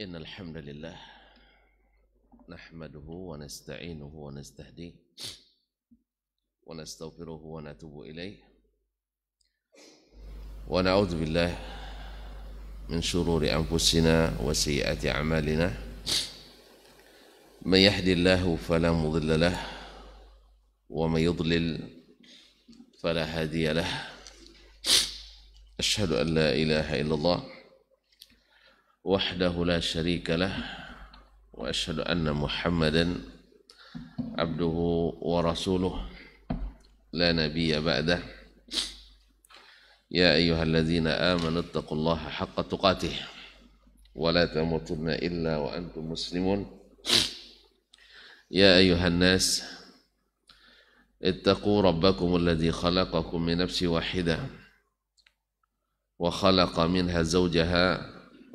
إن الحمد لله نحمده ونستعينه ونستهديه ونستغفره ونتوب إليه ونعوذ بالله من شرور أنفسنا وسيئات أعمالنا من يهدي الله فلا مضل له ومن يضلل فلا هادي له أشهد أن لا إله إلا الله وحده لا شريك له واشهد ان محمدا عبده ورسوله لا نبي بعده يا ايها الذين امنوا اتقوا الله حق تقاته ولا تموتن الا وانتم مسلمون يا ايها الناس اتقوا ربكم الذي خلقكم من نفس واحده وخلق منها زوجها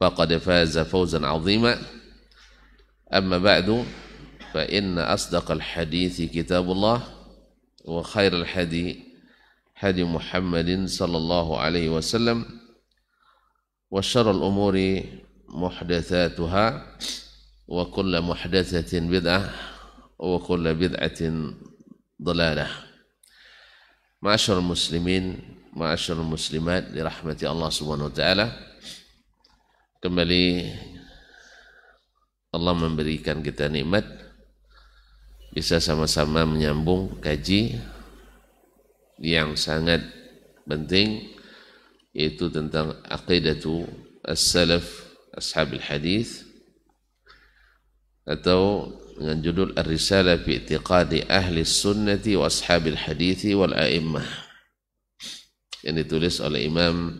فقد فاز فوزا عظيما أما بعد فإن أصدق الحديث كتاب الله وخير الحدي حدي محمد صلى الله عليه وسلم وشر الأمور محدثاتها وكل محدثة بدعة وكل بدعة ضلالة معاشر المسلمين معاشر المسلمات لرحمة الله سبحانه وتعالى Kembali Allah memberikan kita nikmat bisa sama-sama menyambung kaji yang sangat penting yaitu tentang aqidatu as-salaf ashabul hadith atau dengan judul Ar-Risalah fi I'tiqadi Ahli Sunnati wa Ashabil Hadithi wal A'immah yang ditulis oleh Imam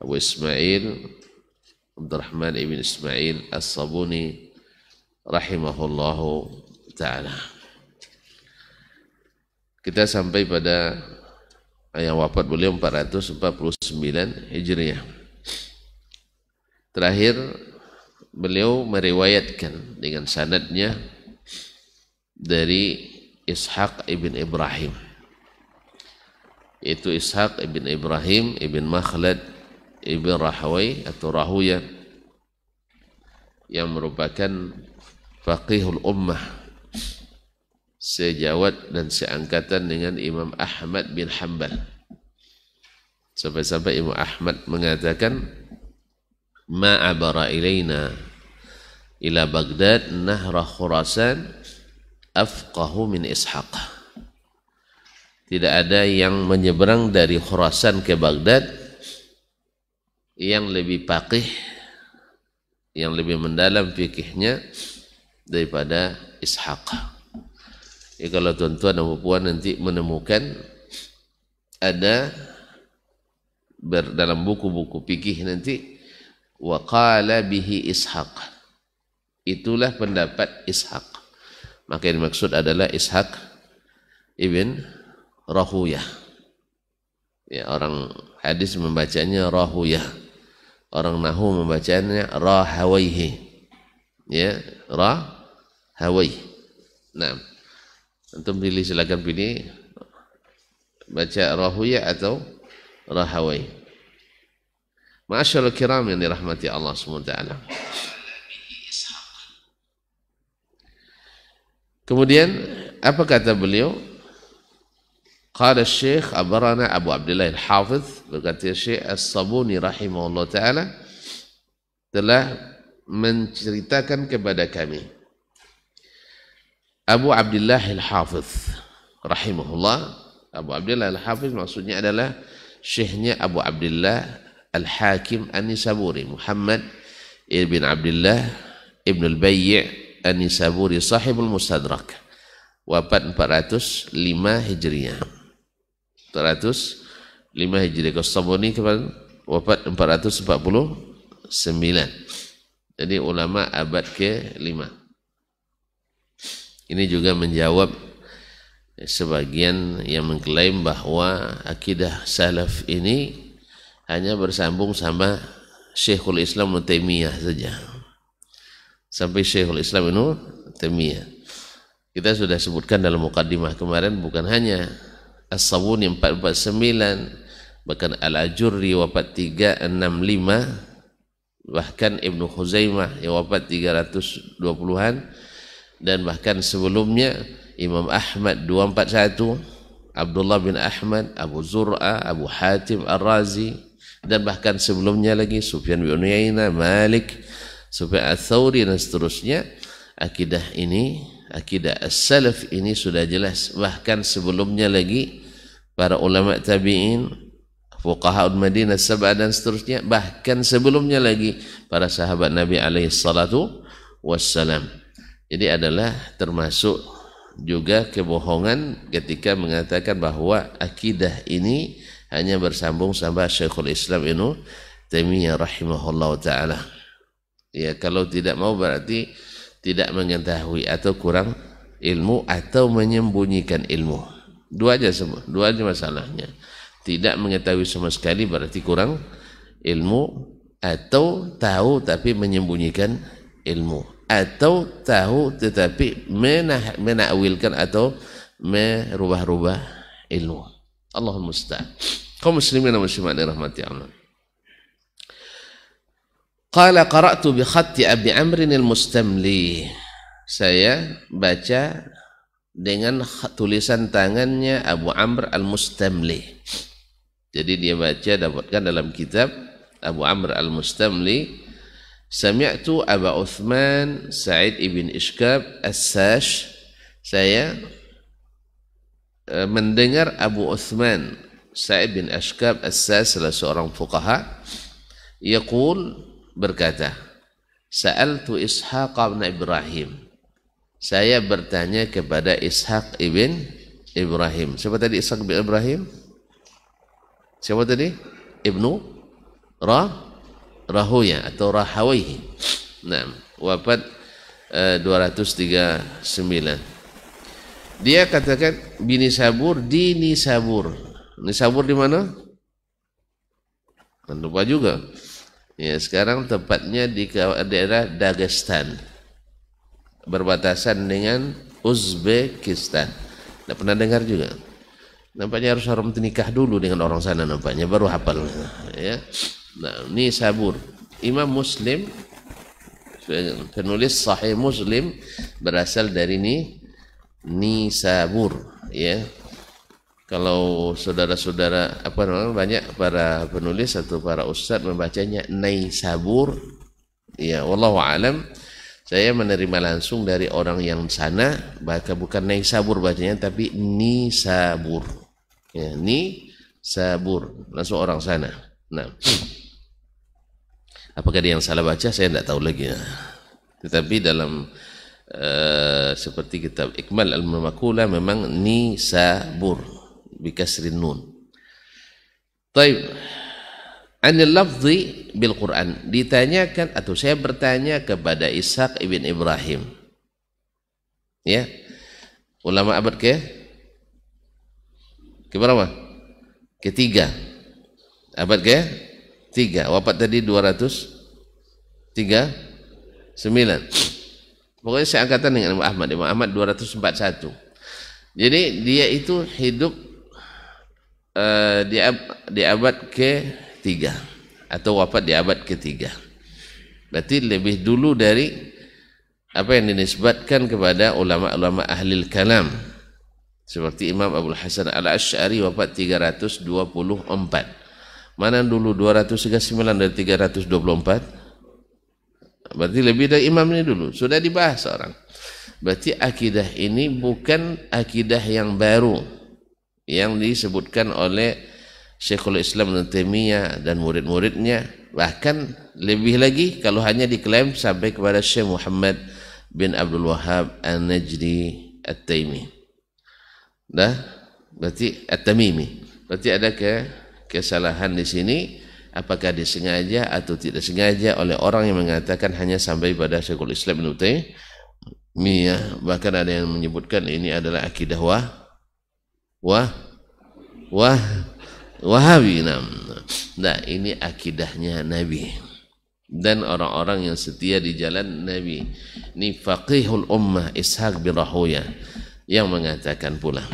Abu Ismail Abdurrahman ibn Ismail As-Sabuni rahimahullahu taala. Kita sampai pada yang wafat beliau 449 Hijriah. Terakhir beliau meriwayatkan dengan sanadnya dari Ishaq ibn Ibrahim. Itu Ishaq ibn Ibrahim ibn Makhlad Ibn Rahway atau Rahuya yang merupakan faqihul ummah sejawat dan seangkatan dengan Imam Ahmad bin Hanbal. Sampai-sampai Imam Ahmad mengatakan ma'abara ilaina ila Baghdad nahra Khurasan afqahu min Ishaq. Tidak ada yang menyeberang dari Khurasan ke Baghdad yang lebih pakih yang lebih mendalam fikihnya daripada Ishaq. Ya, kalau tuan-tuan dan puan nanti menemukan ada ber, dalam buku-buku fikih nanti waqala bihi Ishaq. Itulah pendapat Ishaq. Maka yang dimaksud adalah Ishaq ibn Rahuyah. Ya, orang hadis membacanya Rahuyah Orang Nahu membacanya rahawaihi. Ya, rahawai. Nah, antum pilih silakan pilih baca rahuya atau rahawai. Masyaallah kiram yang dirahmati Allah SWT. Kemudian apa kata beliau? قال الشيخ أبرنا أبو عبد الله الحافظ berkata Syekh As-Sabuni rahimahullah ta'ala telah menceritakan kepada kami Abu Abdullah Al-Hafiz rahimahullah Abu Abdullah Al-Hafiz maksudnya adalah Syekhnya Abu Abdullah Al-Hakim An-Nisaburi Muhammad ibn Abdullah ibn Al-Bayyi' An-Nisaburi sahibul Mustadrak wafat 405 Hijriah 405 Hijri Qastabuni kapan wafat 449 jadi ulama abad ke-5 ini juga menjawab sebagian yang mengklaim bahwa akidah salaf ini hanya bersambung sama Syekhul Islam Taimiyah saja sampai Syekhul Islam itu Taimiyah kita sudah sebutkan dalam mukaddimah kemarin bukan hanya As-Sawuni 449 Bahkan Al-Ajurri wafat 365 Bahkan Ibn Khuzaimah yang wafat 320-an Dan bahkan sebelumnya Imam Ahmad 241 Abdullah bin Ahmad, Abu Zur'a, Abu Hatim, Ar-Razi Dan bahkan sebelumnya lagi Sufyan bin Uyayna, Malik Sufyan Al-Thawri dan seterusnya Akidah ini akidah as-salaf ini sudah jelas bahkan sebelumnya lagi para ulama tabi'in, fuqaha Madinah sab'ah dan seterusnya, bahkan sebelumnya lagi para sahabat Nabi alaihi salatu wassalam. Jadi adalah termasuk juga kebohongan ketika mengatakan bahwa akidah ini hanya bersambung sama Syekhul Islam Ibnu Taimiyah rahimahullah taala. Ya kalau tidak mau berarti tidak mengetahui atau kurang ilmu atau menyembunyikan ilmu. Dua aja semua, dua aja masalahnya. Tidak mengetahui sama sekali berarti kurang ilmu atau tahu tapi menyembunyikan ilmu atau tahu tetapi menah, menakwilkan atau merubah-rubah ilmu. Allah musta'an. Kau muslimin dan muslimat dirahmati Allah. Qala qara'tu bi khatti Abi Amrin al-Mustamli. Saya baca dengan tulisan tangannya Abu Amr Al-Mustamli. Jadi dia baca dapatkan dalam kitab Abu Amr Al-Mustamli Sami'tu Aba Uthman Sa'id ibn Ishkab As-Sash Saya eh, mendengar Abu Uthman Sa'id bin Ashkab As-Sash salah seorang fuqaha Yaqul berkata Sa'altu Ishaq bin Ibrahim saya bertanya kepada Ishak ibn Ibrahim. Siapa tadi Ishak ibn Ibrahim? Siapa tadi? Ibnu Ra Rahuya atau Rahawihi. Nah, wafat eh, 239. Dia katakan bini Sabur di Nisabur. Nisabur di mana? Kan lupa juga. Ya, sekarang tepatnya di daerah Dagestan berbatasan dengan Uzbekistan. Tidak pernah dengar juga. Nampaknya harus haram nikah dulu dengan orang sana nampaknya baru hafal. Ya. Nah, ini sabur. Imam Muslim penulis Sahih Muslim berasal dari ini Nisabur ya. Kalau saudara-saudara apa namanya banyak para penulis atau para ustadz membacanya Naisabur ya wallahu alam saya menerima langsung dari orang yang sana, bahkan bukan naik sabur bacanya, tapi ni sabur. Ya, ni sabur, langsung orang sana. Nah, apakah dia yang salah baca? Saya tidak tahu lagi. Ya. Tetapi dalam uh, seperti kitab Iqmal al-Mamakula memang ni sabur, bikasrin nun. Baik. Anil lafzi bil Quran ditanyakan atau saya bertanya kepada Ishak ibn Ibrahim. Ya. Ulama abad ke keberapa? Ketiga. Abad ke tiga. Wafat tadi 200 tiga sembilan. Pokoknya saya angkatan dengan Imam Ahmad. Imam Ahmad 241. Jadi dia itu hidup uh, di, ab, di abad ke ketiga atau wafat di abad ketiga. Berarti lebih dulu dari apa yang dinisbatkan kepada ulama-ulama ahli kalam seperti Imam Abu Hasan al ashari wafat 324. Mana dulu 239 dari 324? Berarti lebih dari imam ini dulu. Sudah dibahas orang. Berarti akidah ini bukan akidah yang baru yang disebutkan oleh Syekhul Islam dan Taimiyah dan murid-muridnya bahkan lebih lagi kalau hanya diklaim sampai kepada Syekh Muhammad bin Abdul Wahab An-Najdi At-Taimi. Dah berarti At-Tamimi. Berarti ada ke kesalahan di sini apakah disengaja atau tidak sengaja oleh orang yang mengatakan hanya sampai pada Syekhul Islam bin Taimiyah. Bahkan ada yang menyebutkan ini adalah akidah wah wah wah Wahabi nam. Nah ini akidahnya Nabi dan orang-orang yang setia di jalan Nabi. Ini faqihul ummah Ishaq bin yang mengatakan pula.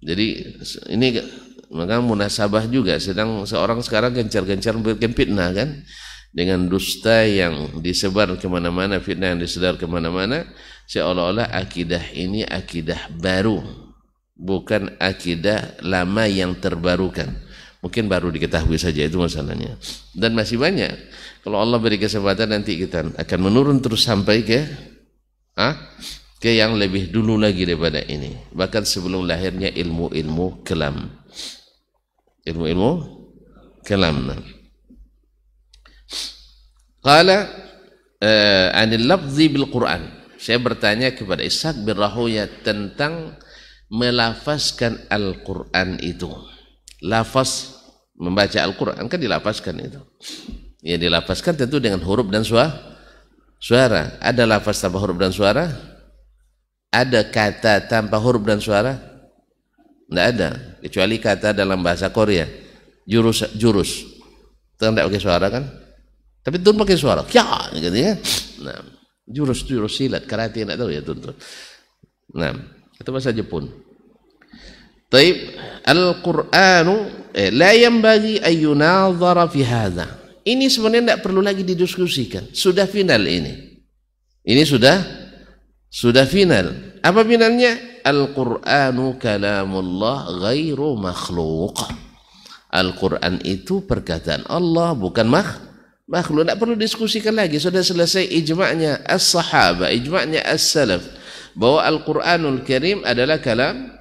Jadi ini maka munasabah juga sedang seorang sekarang gencar-gencar bikin fitnah kan dengan dusta yang disebar kemana-mana fitnah yang disebar kemana-mana seolah-olah akidah ini akidah baru bukan akidah lama yang terbarukan Mungkin baru diketahui saja itu masalahnya. Dan masih banyak. Kalau Allah beri kesempatan nanti kita akan menurun terus sampai ke ah, ke yang lebih dulu lagi daripada ini. Bahkan sebelum lahirnya ilmu-ilmu kelam. Ilmu-ilmu kelam. Qala uh, anil lafzi bil Quran. Saya bertanya kepada Ishak bin Rahuya tentang melafazkan Al-Quran itu lafaz membaca Al-Quran kan dilapaskan itu ya dilapaskan tentu dengan huruf dan suara suara ada lafaz tanpa huruf dan suara ada kata tanpa huruf dan suara tidak ada kecuali kata dalam bahasa Korea jurus jurus itu tidak kan pakai suara kan tapi turun pakai suara kya gitu ya nah jurus jurus silat karate tidak tahu ya tuntun nah itu bahasa Jepun tapi Al-Qur'anu eh, la bagi ayyunadhara fi hadha. Ini sebenarnya tidak perlu lagi didiskusikan. Sudah final ini. Ini sudah sudah final. Apa finalnya? Al-Qur'anu kalamullah ghairu makhluk. Al-Qur'an itu perkataan Allah bukan makhluk makhluk tidak perlu diskusikan lagi sudah selesai ijma'nya as-sahaba ijma'nya as-salaf bahwa Al-Qur'anul Karim adalah kalam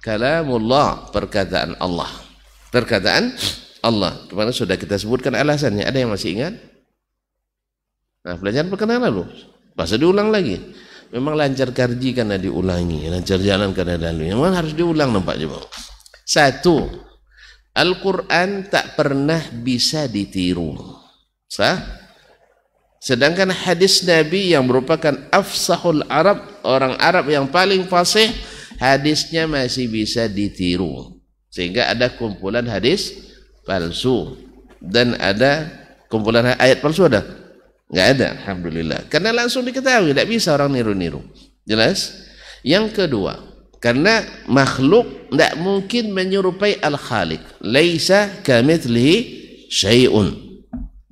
kalamullah perkataan Allah perkataan Allah kemarin sudah kita sebutkan alasannya ada yang masih ingat nah pelajaran perkenalan loh masa diulang lagi memang lancar karji karena diulangi lancar jalan karena lalu memang harus diulang nampaknya bang satu Al-Quran tak pernah bisa ditiru sah Sedangkan hadis Nabi yang merupakan afsahul Arab, orang Arab yang paling fasih hadisnya masih bisa ditiru sehingga ada kumpulan hadis palsu dan ada kumpulan ayat palsu ada nggak ada alhamdulillah karena langsung diketahui tidak bisa orang niru-niru jelas yang kedua karena makhluk tidak mungkin menyerupai al khaliq laisa kamitslihi syai'un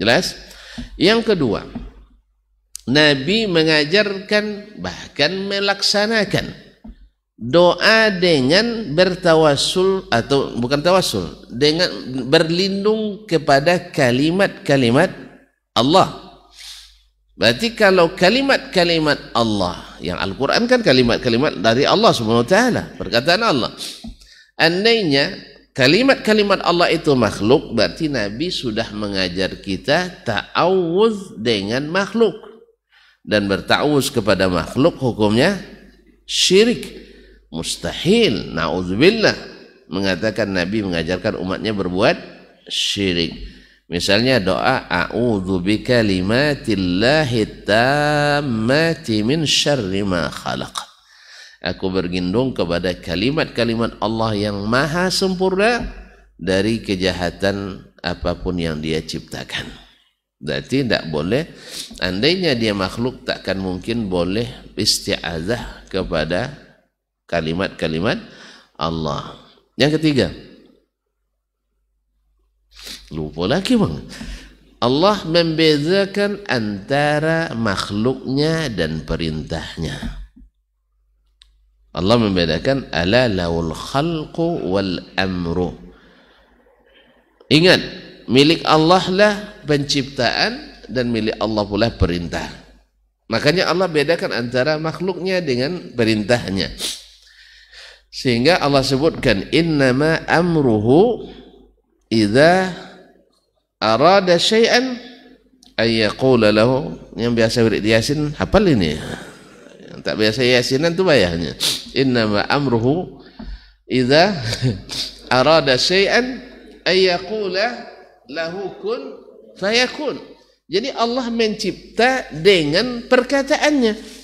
jelas yang kedua Nabi mengajarkan bahkan melaksanakan doa dengan bertawasul atau bukan tawasul dengan berlindung kepada kalimat-kalimat Allah berarti kalau kalimat-kalimat Allah yang Al-Quran kan kalimat-kalimat dari Allah subhanahu wa ta'ala perkataan Allah andainya kalimat-kalimat Allah itu makhluk berarti Nabi sudah mengajar kita ta'awuz dengan makhluk dan bertawuz kepada makhluk hukumnya syirik mustahil naudzubillah mengatakan nabi mengajarkan umatnya berbuat syirik misalnya doa tammati min syarri ma khalaq aku bergindung kepada kalimat-kalimat Allah yang maha sempurna dari kejahatan apapun yang dia ciptakan. Berarti tidak boleh Andainya dia makhluk takkan mungkin boleh isti'azah kepada kalimat-kalimat Allah. Yang ketiga, lupa lagi bang. Allah membedakan antara makhluknya dan perintahnya. Allah membedakan ala laul khalqu wal amru. Ingat, milik Allah lah penciptaan dan milik Allah pula perintah. Makanya Allah bedakan antara makhluknya dengan perintahnya. Sehingga Allah sebutkan innama amruhu idza arada syai'an ayyaqula lahu yang biasa wirid yasin hafal ini yang tak biasa yasinan tu bayangnya innama amruhu idza arada syai'an ayyaqula lahu kun fayakun jadi Allah mencipta dengan perkataannya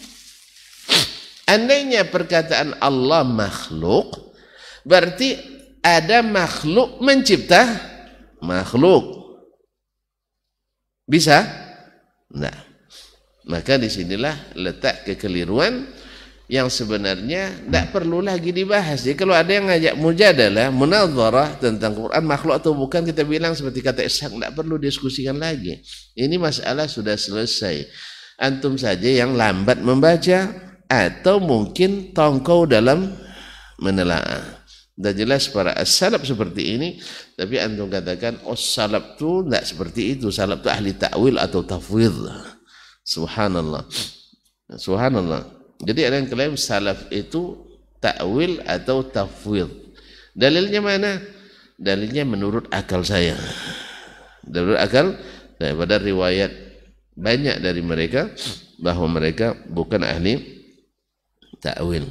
Andainya perkataan Allah makhluk, berarti ada makhluk mencipta makhluk. Bisa? Nah, maka disinilah letak kekeliruan yang sebenarnya tidak perlu lagi dibahas. Jadi kalau ada yang ngajak mujadalah, munadharah tentang Quran makhluk atau bukan, kita bilang seperti kata Ishak, tidak perlu diskusikan lagi. Ini masalah sudah selesai. Antum saja yang lambat membaca, atau mungkin tongkau dalam menelaah. Tidak jelas para as-salaf seperti ini, tapi antum katakan oh salaf itu tidak seperti itu, salaf itu ahli takwil atau tafwid. Subhanallah. Subhanallah. Jadi ada yang klaim salaf itu takwil atau tafwid. Dalilnya mana? Dalilnya menurut akal saya. Menurut akal daripada riwayat banyak dari mereka bahwa mereka bukan ahli Takwil.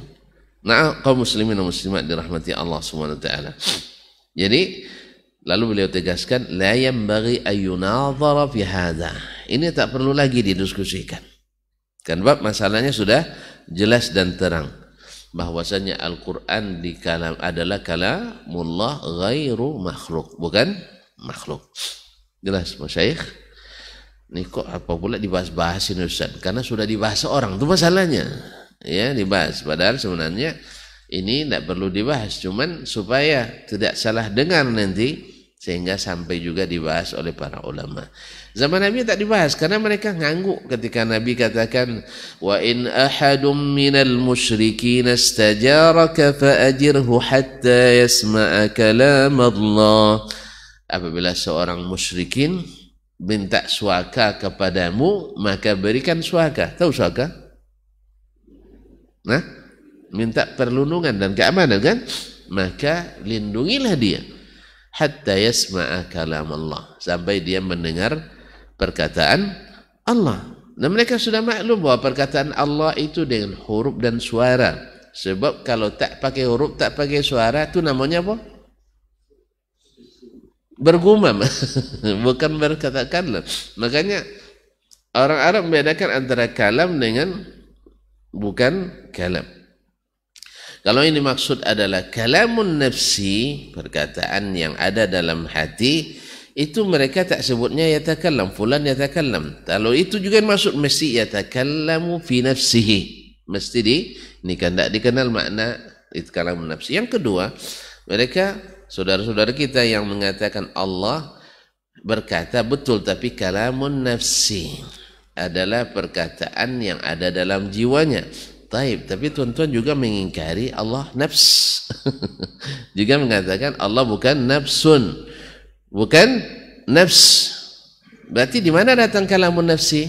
Nah, kaum muslimin dan muslimat dirahmati Allah Subhanahu wa taala. Jadi, lalu beliau tegaskan la yanbaghi ayyunadhara fi hadza. Ini tak perlu lagi didiskusikan. Kan bab masalahnya sudah jelas dan terang bahwasanya Al-Qur'an di kalam adalah kalamullah ghairu makhluk, bukan makhluk. Jelas, Masyaikh? Ini kok apa pula dibahas-bahas ini Ustaz? Karena sudah dibahas orang, itu masalahnya ya dibahas padahal sebenarnya ini tidak perlu dibahas cuman supaya tidak salah dengar nanti sehingga sampai juga dibahas oleh para ulama. Zaman Nabi tak dibahas karena mereka ngangguk ketika Nabi katakan wa in ahadum minal musyrikin istajaraka faajirhu hatta yasma'a kalam Allah. Apabila seorang musyrikin minta suaka kepadamu maka berikan suaka. Tahu suaka? nah, minta perlindungan dan keamanan kan maka lindungilah dia hatta yasma'a kalam Allah sampai dia mendengar perkataan Allah dan mereka sudah maklum bahwa perkataan Allah itu dengan huruf dan suara sebab kalau tak pakai huruf tak pakai suara itu namanya apa? bergumam bukan berkata kalam makanya orang Arab membedakan antara kalam dengan bukan kalam. Kalau ini maksud adalah kalamun nafsi, perkataan yang ada dalam hati, itu mereka tak sebutnya ya yatakallam, fulan ya yatakallam. Kalau itu juga maksud mesti yatakallamu fi nafsihi. Mesti di, ini kan tak dikenal makna itu kalamun nafsi. Yang kedua, mereka, saudara-saudara kita yang mengatakan Allah berkata betul tapi kalamun nafsi. adalah perkataan yang ada dalam jiwanya. Taib, tapi tuan-tuan juga mengingkari Allah nafs. juga mengatakan Allah bukan nafsun. Bukan nafs. Berarti di mana datang kalamun nafsi?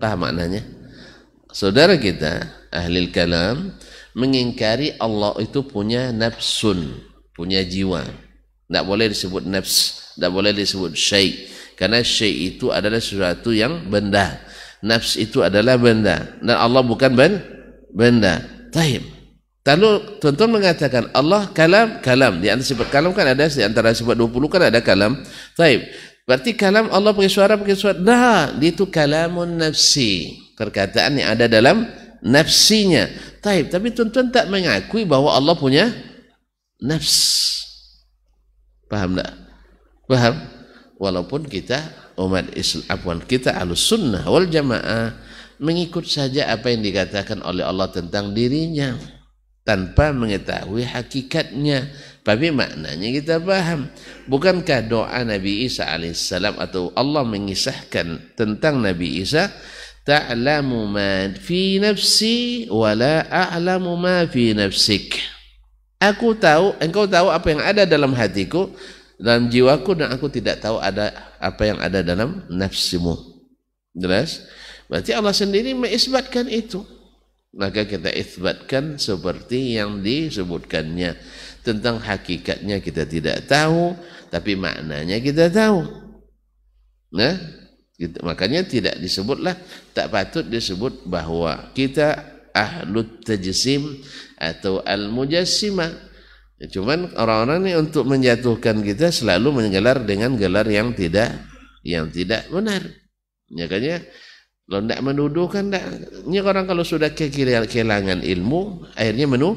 Paham maknanya? Saudara kita, ahli kalam, mengingkari Allah itu punya nafsun, punya jiwa. Tidak boleh disebut nafs, tidak boleh disebut syai' Karena syai itu adalah sesuatu yang benda. Nafs itu adalah benda. Dan Allah bukan ben, benda. Tahim. Lalu tuan-tuan mengatakan Allah kalam, kalam. Di antara sifat kalam kan ada, di antara sifat 20 kan ada kalam. Taib. Berarti kalam Allah pakai suara, pakai suara. Nah, itu kalamun nafsi. Perkataan yang ada dalam nafsinya. Taib. Tapi tuan-tuan tak mengakui bahwa Allah punya nafs. Paham tak? Paham? walaupun kita umat Islam afwan kita alus sunnah wal jamaah mengikut saja apa yang dikatakan oleh Allah tentang dirinya tanpa mengetahui hakikatnya tapi maknanya kita paham bukankah doa Nabi Isa alaihissalam atau Allah mengisahkan tentang Nabi Isa ta'lamu ma fi nafsi wa la a'lamu ma fi nafsik aku tahu engkau tahu apa yang ada dalam hatiku dalam jiwaku dan aku tidak tahu ada apa yang ada dalam nafsimu. Jelas? Berarti Allah sendiri mengisbatkan itu. Maka kita isbatkan seperti yang disebutkannya. Tentang hakikatnya kita tidak tahu, tapi maknanya kita tahu. Nah, kita, makanya tidak disebutlah, tak patut disebut bahwa kita ahlut tajsim atau al-mujassimah Ya, cuman orang-orang ini untuk menjatuhkan kita selalu menggelar dengan gelar yang tidak yang tidak benar. Ya, makanya kalau tidak menuduh kan tidak. Ini orang kalau sudah kehilangan ilmu akhirnya menu,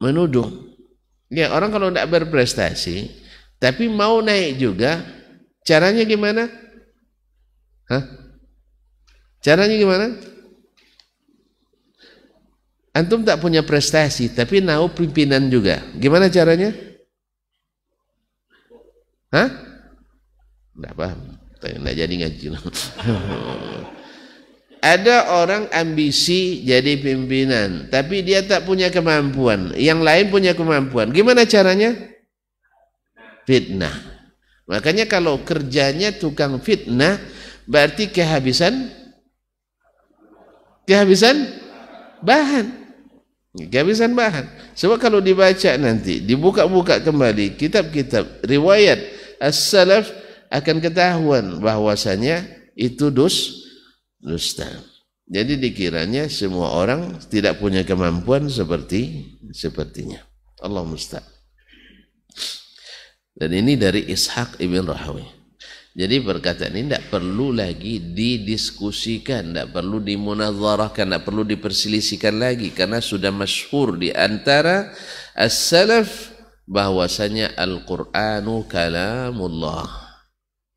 menuduh. Ya orang kalau tidak berprestasi tapi mau naik juga caranya gimana? Hah? Caranya gimana? Antum tak punya prestasi, tapi nau pimpinan juga. Gimana caranya? Hah? Tidak paham. Tidak jadi ngaji. Ada orang ambisi jadi pimpinan, tapi dia tak punya kemampuan. Yang lain punya kemampuan. Gimana caranya? Fitnah. Makanya kalau kerjanya tukang fitnah, berarti kehabisan kehabisan bahan. Kehabisan bahan. Sebab kalau dibaca nanti, dibuka-buka kembali kitab-kitab riwayat as-salaf akan ketahuan bahwasanya itu dus dusta. Jadi dikiranya semua orang tidak punya kemampuan seperti sepertinya. Allah musta. Dan ini dari Ishaq ibn Rahawi. Jadi perkataan ini tidak perlu lagi didiskusikan, tidak perlu dimunazarahkan, tidak perlu diperselisihkan lagi karena sudah masyhur di antara as-salaf bahwasanya Al-Qur'anu kalamullah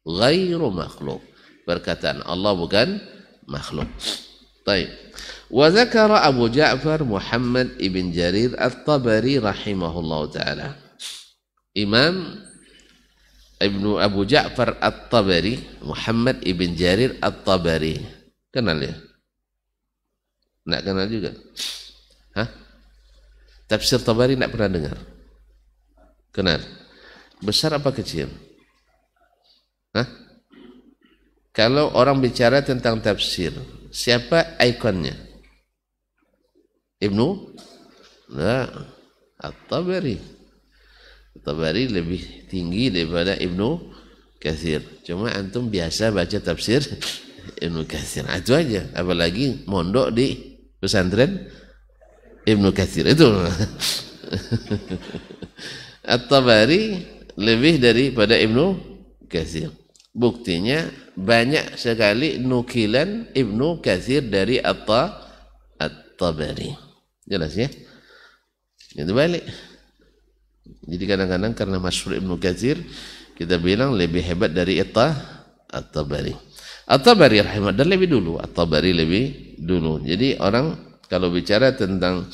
ghairu makhluk. Perkataan Allah bukan makhluk. Baik. Wa Abu Ja'far Muhammad ibn Jarir At-Tabari rahimahullahu taala. Imam Ibnu Abu Ja'far At-Tabari, Muhammad Ibn Jarir At-Tabari. Kenal ya? Nak kenal juga? Hah? Tafsir Tabari nak pernah dengar? Kenal? Besar apa kecil? Hah? Kalau orang bicara tentang tafsir, siapa ikonnya? Ibnu? Nah, At-Tabari. Tabari lebih tinggi daripada Ibnu Katsir. Cuma antum biasa baca tafsir Ibnu Katsir. Nah, itu aja. Apalagi mondok di pesantren Ibnu Katsir itu. At-Tabari lebih daripada Ibnu Katsir. Buktinya banyak sekali nukilan Ibnu Katsir dari At-Tabari. Jelas ya? Itu balik. Jadi kadang-kadang karena masyhur Ibnu Katsir kita bilang lebih hebat dari Ittah At-Tabari. At-Tabari rahimah dan lebih dulu, At-Tabari lebih dulu. Jadi orang kalau bicara tentang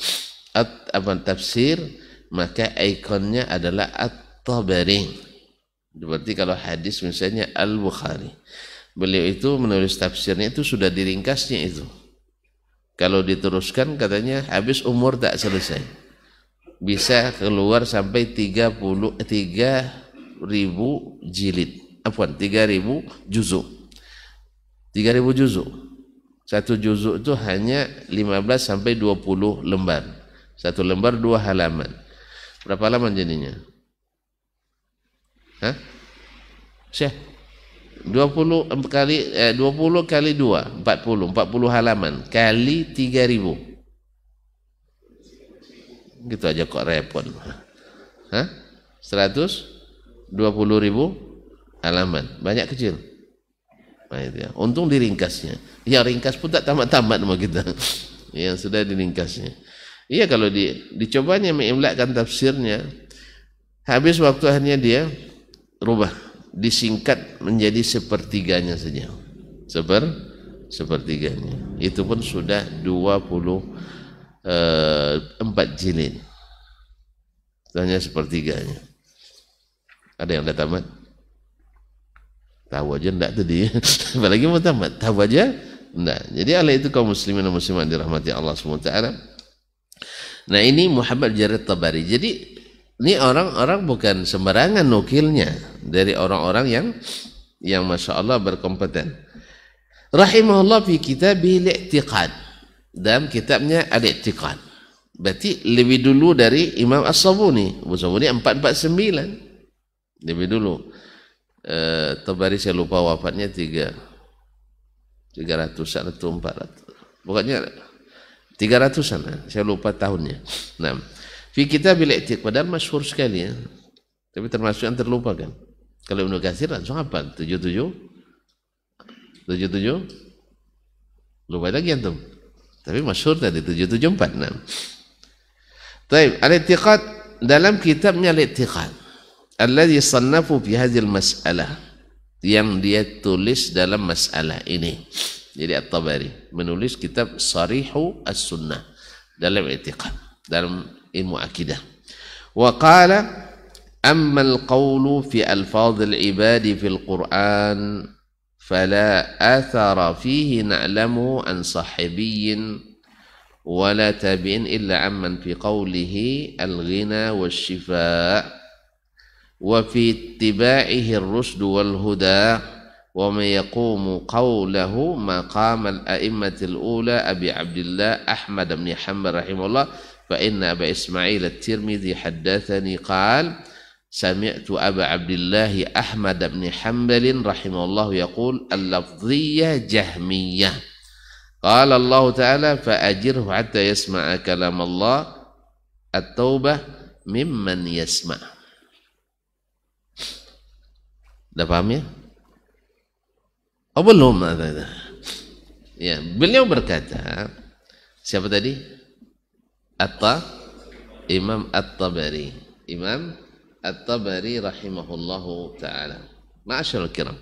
at, apa tafsir maka ikonnya adalah At-Tabari. Berarti kalau hadis misalnya Al-Bukhari. Beliau itu menulis tafsirnya itu sudah diringkasnya itu. Kalau diteruskan katanya habis umur tak selesai bisa keluar sampai 30 ribu jilid. tiga 3000 juzuk. 3000 juzuk. Satu juzuk itu hanya 15 sampai 20 lembar. Satu lembar dua halaman. Berapa halaman jadinya? Hah? Syekh 20 kali eh, 20 kali 2 40 40 halaman kali 3000 Gitu aja kok repot. Hah? 120 ribu halaman. Banyak kecil. Nah, itu ya. Untung diringkasnya. Ya ringkas pun tak tamat-tamat sama kita. Yang sudah diringkasnya. Iya kalau di, dicobanya mengimlakkan tafsirnya. Habis waktu hanya dia rubah. Disingkat menjadi sepertiganya saja. Seper, sepertiganya. Itu pun sudah 20 Eh, empat jilid hanya sepertiganya ada yang udah tamat tahu aja enggak tadi. apalagi mau tamat tahu aja enggak jadi oleh itu kaum muslimin dan muslimat dirahmati Allah SWT nah ini Muhammad Jarir Tabari jadi ini orang-orang bukan sembarangan nukilnya dari orang-orang yang yang masya Allah berkompeten rahimahullah fi kitabih li'tiqad dalam kitabnya Al-I'tiqad. Berarti lebih dulu dari Imam As-Sabuni. Imam empat sabuni 449. Lebih dulu. E, eh, Tabari saya lupa wafatnya 3 300 ratusan atau 400. Pokoknya 300-an. Saya lupa tahunnya. Nah, fi kitab Al-I'tiqad dan masyhur sekali ya. Tapi termasuk yang terlupakan. Kalau Ibnu Katsir langsung apa? 77 77 Lupa lagi antum. Tapi masyhur tadi 7746. Baik, nah. al-i'tiqad dalam kitabnya al-i'tiqad alladhi sannafu fi hadhil mas'alah yang dia tulis dalam masalah ini. Jadi At-Tabari menulis kitab Sarihu As-Sunnah dalam i'tiqad, dalam ilmu akidah. Wa qala amma al-qawlu fi alfadhil ibadi fil Qur'an فلا اثر فيه نعلم عن صحبي ولا تابع الا عمن في قوله الغنى والشفاء وفي اتباعه الرشد والهدى ومن يقوم قوله مقام الأئمة الأولى أبي عبد الله أحمد بن حنبل رحمه الله فإن أبا إسماعيل الترمذي حدثني قال sami'tu Aba Abdullah Ahmad bin Hambalin rahimahullah yaqul al-lafdhiyah jahmiyah qala Allah ta'ala fa'ajirhu hatta yasma'a kalam Allah at-taubah mimman yasma' Dah paham ya? Oh belum Ya, beliau berkata siapa tadi? Atta Imam At-Tabari Imam At-Tabari rahimahullahu taala. Ma'asyiral kiram.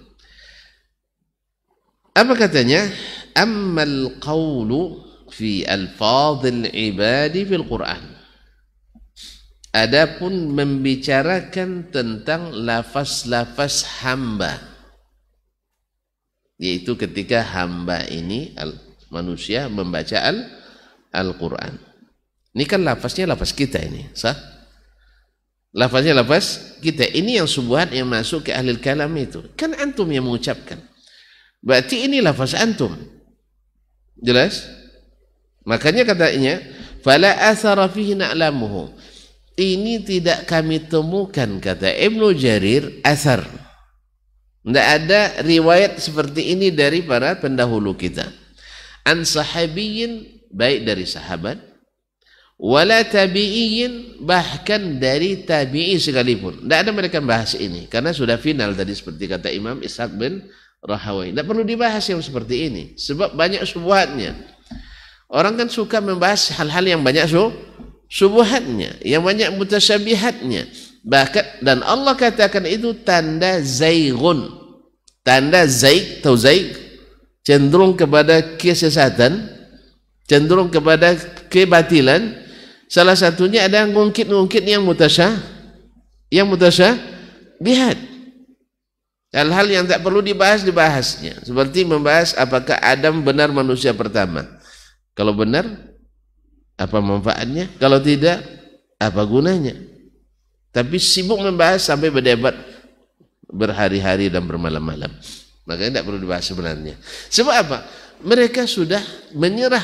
Apa katanya? Ammal qawlu fi al-fadhil ibadi fil Qur'an. Adapun membicarakan tentang lafaz-lafaz hamba. Yaitu ketika hamba ini al manusia membaca al Al-Quran. Ini kan lafaznya lafaz kita ini, sah? lafaznya lafaz kita ini yang subuhat yang masuk ke ahli kalam itu kan antum yang mengucapkan berarti ini lafaz antum jelas makanya katanya fala asara fihi na'lamuhu ini tidak kami temukan kata Ibnu Jarir asar tidak ada riwayat seperti ini dari para pendahulu kita an sahabiyin baik dari sahabat wala tabi'in bahkan dari tabi'i sekalipun. Tidak ada mereka bahas ini karena sudah final tadi seperti kata Imam Ishaq bin Rahawai. Tidak perlu dibahas yang seperti ini sebab banyak subuhatnya. Orang kan suka membahas hal-hal yang banyak su subuhatnya, yang banyak mutasyabihatnya. Bahkan dan Allah katakan itu tanda zaigun. Tanda zaik atau zaik cenderung kepada kesesatan, cenderung kepada kebatilan, Salah satunya ada ngungkit-ngungkit yang mutasyah yang mutasyah bihat. Hal-hal yang tak perlu dibahas dibahasnya. Seperti membahas apakah Adam benar manusia pertama. Kalau benar apa manfaatnya? Kalau tidak apa gunanya? Tapi sibuk membahas sampai berdebat berhari-hari dan bermalam-malam. Makanya tidak perlu dibahas sebenarnya. Sebab apa? Mereka sudah menyerah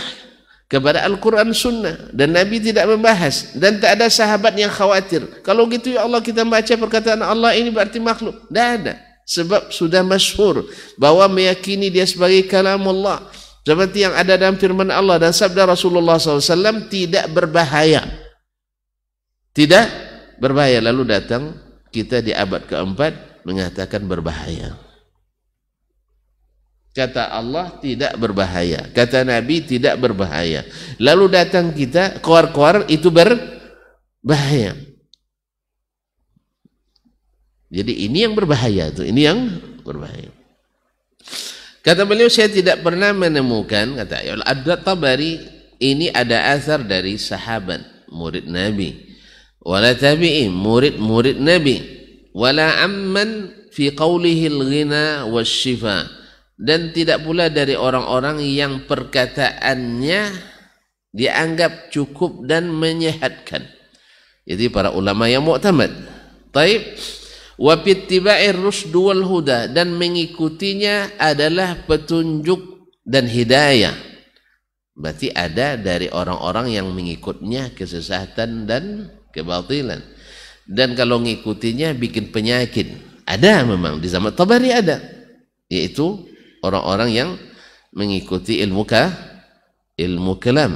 kepada Al-Quran Sunnah dan Nabi tidak membahas dan tak ada sahabat yang khawatir kalau gitu ya Allah kita baca perkataan Allah ini berarti makhluk tidak ada sebab sudah masyhur bahwa meyakini dia sebagai kalam Allah seperti yang ada dalam firman Allah dan sabda Rasulullah SAW tidak berbahaya tidak berbahaya lalu datang kita di abad keempat mengatakan berbahaya Kata Allah tidak berbahaya, kata Nabi tidak berbahaya. Lalu datang kita keluar-keluar itu berbahaya. Jadi ini yang berbahaya tuh, ini yang berbahaya. Kata beliau saya tidak pernah menemukan kata ada Tabari ini ada asar dari sahabat murid Nabi wala tabi'in murid-murid Nabi wala amman fi qawlihi al-ghina shifa dan tidak pula dari orang-orang yang perkataannya dianggap cukup dan menyehatkan. Jadi para ulama yang muktamad. Taib wa tiba rusd wal huda dan mengikutinya adalah petunjuk dan hidayah. Berarti ada dari orang-orang yang mengikutnya kesesatan dan kebatilan. Dan kalau mengikutinya bikin penyakit. Ada memang di zaman Tabari ada. Yaitu orang-orang yang mengikuti ilmu ka, ilmu kalam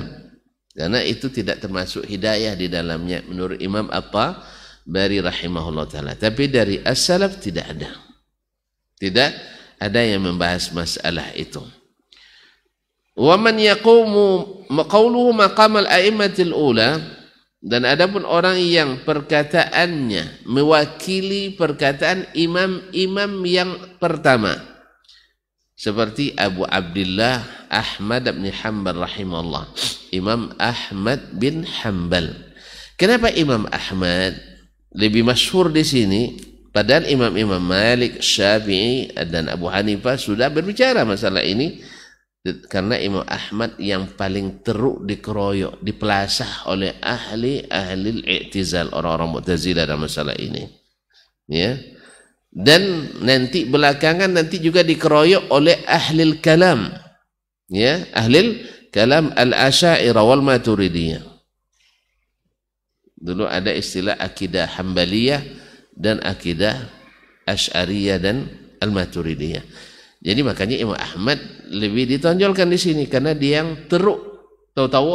karena itu tidak termasuk hidayah di dalamnya menurut Imam apa dari rahimahullah taala tapi dari as-salaf tidak ada tidak ada yang membahas masalah itu wa man yaqumu maqauluhu al a'immatil ula dan adapun orang yang perkataannya mewakili perkataan imam-imam yang pertama seperti Abu Abdullah Ahmad bin Hanbal rahimahullah Imam Ahmad bin Hanbal kenapa Imam Ahmad lebih masyhur di sini padahal imam-imam Malik Syafi'i dan Abu Hanifah sudah berbicara masalah ini karena Imam Ahmad yang paling teruk dikeroyok, dipelasah oleh ahli ahli i'tizal orang-orang Mu'tazilah dalam masalah ini. Ya dan nanti belakangan nanti juga dikeroyok oleh ahlil kalam ya ahlil kalam al-asyairah wal maturidiyah dulu ada istilah akidah hambaliyah dan akidah asyariyah dan al-maturidiyah jadi makanya Imam Ahmad lebih ditonjolkan di sini karena dia yang teruk tahu tahu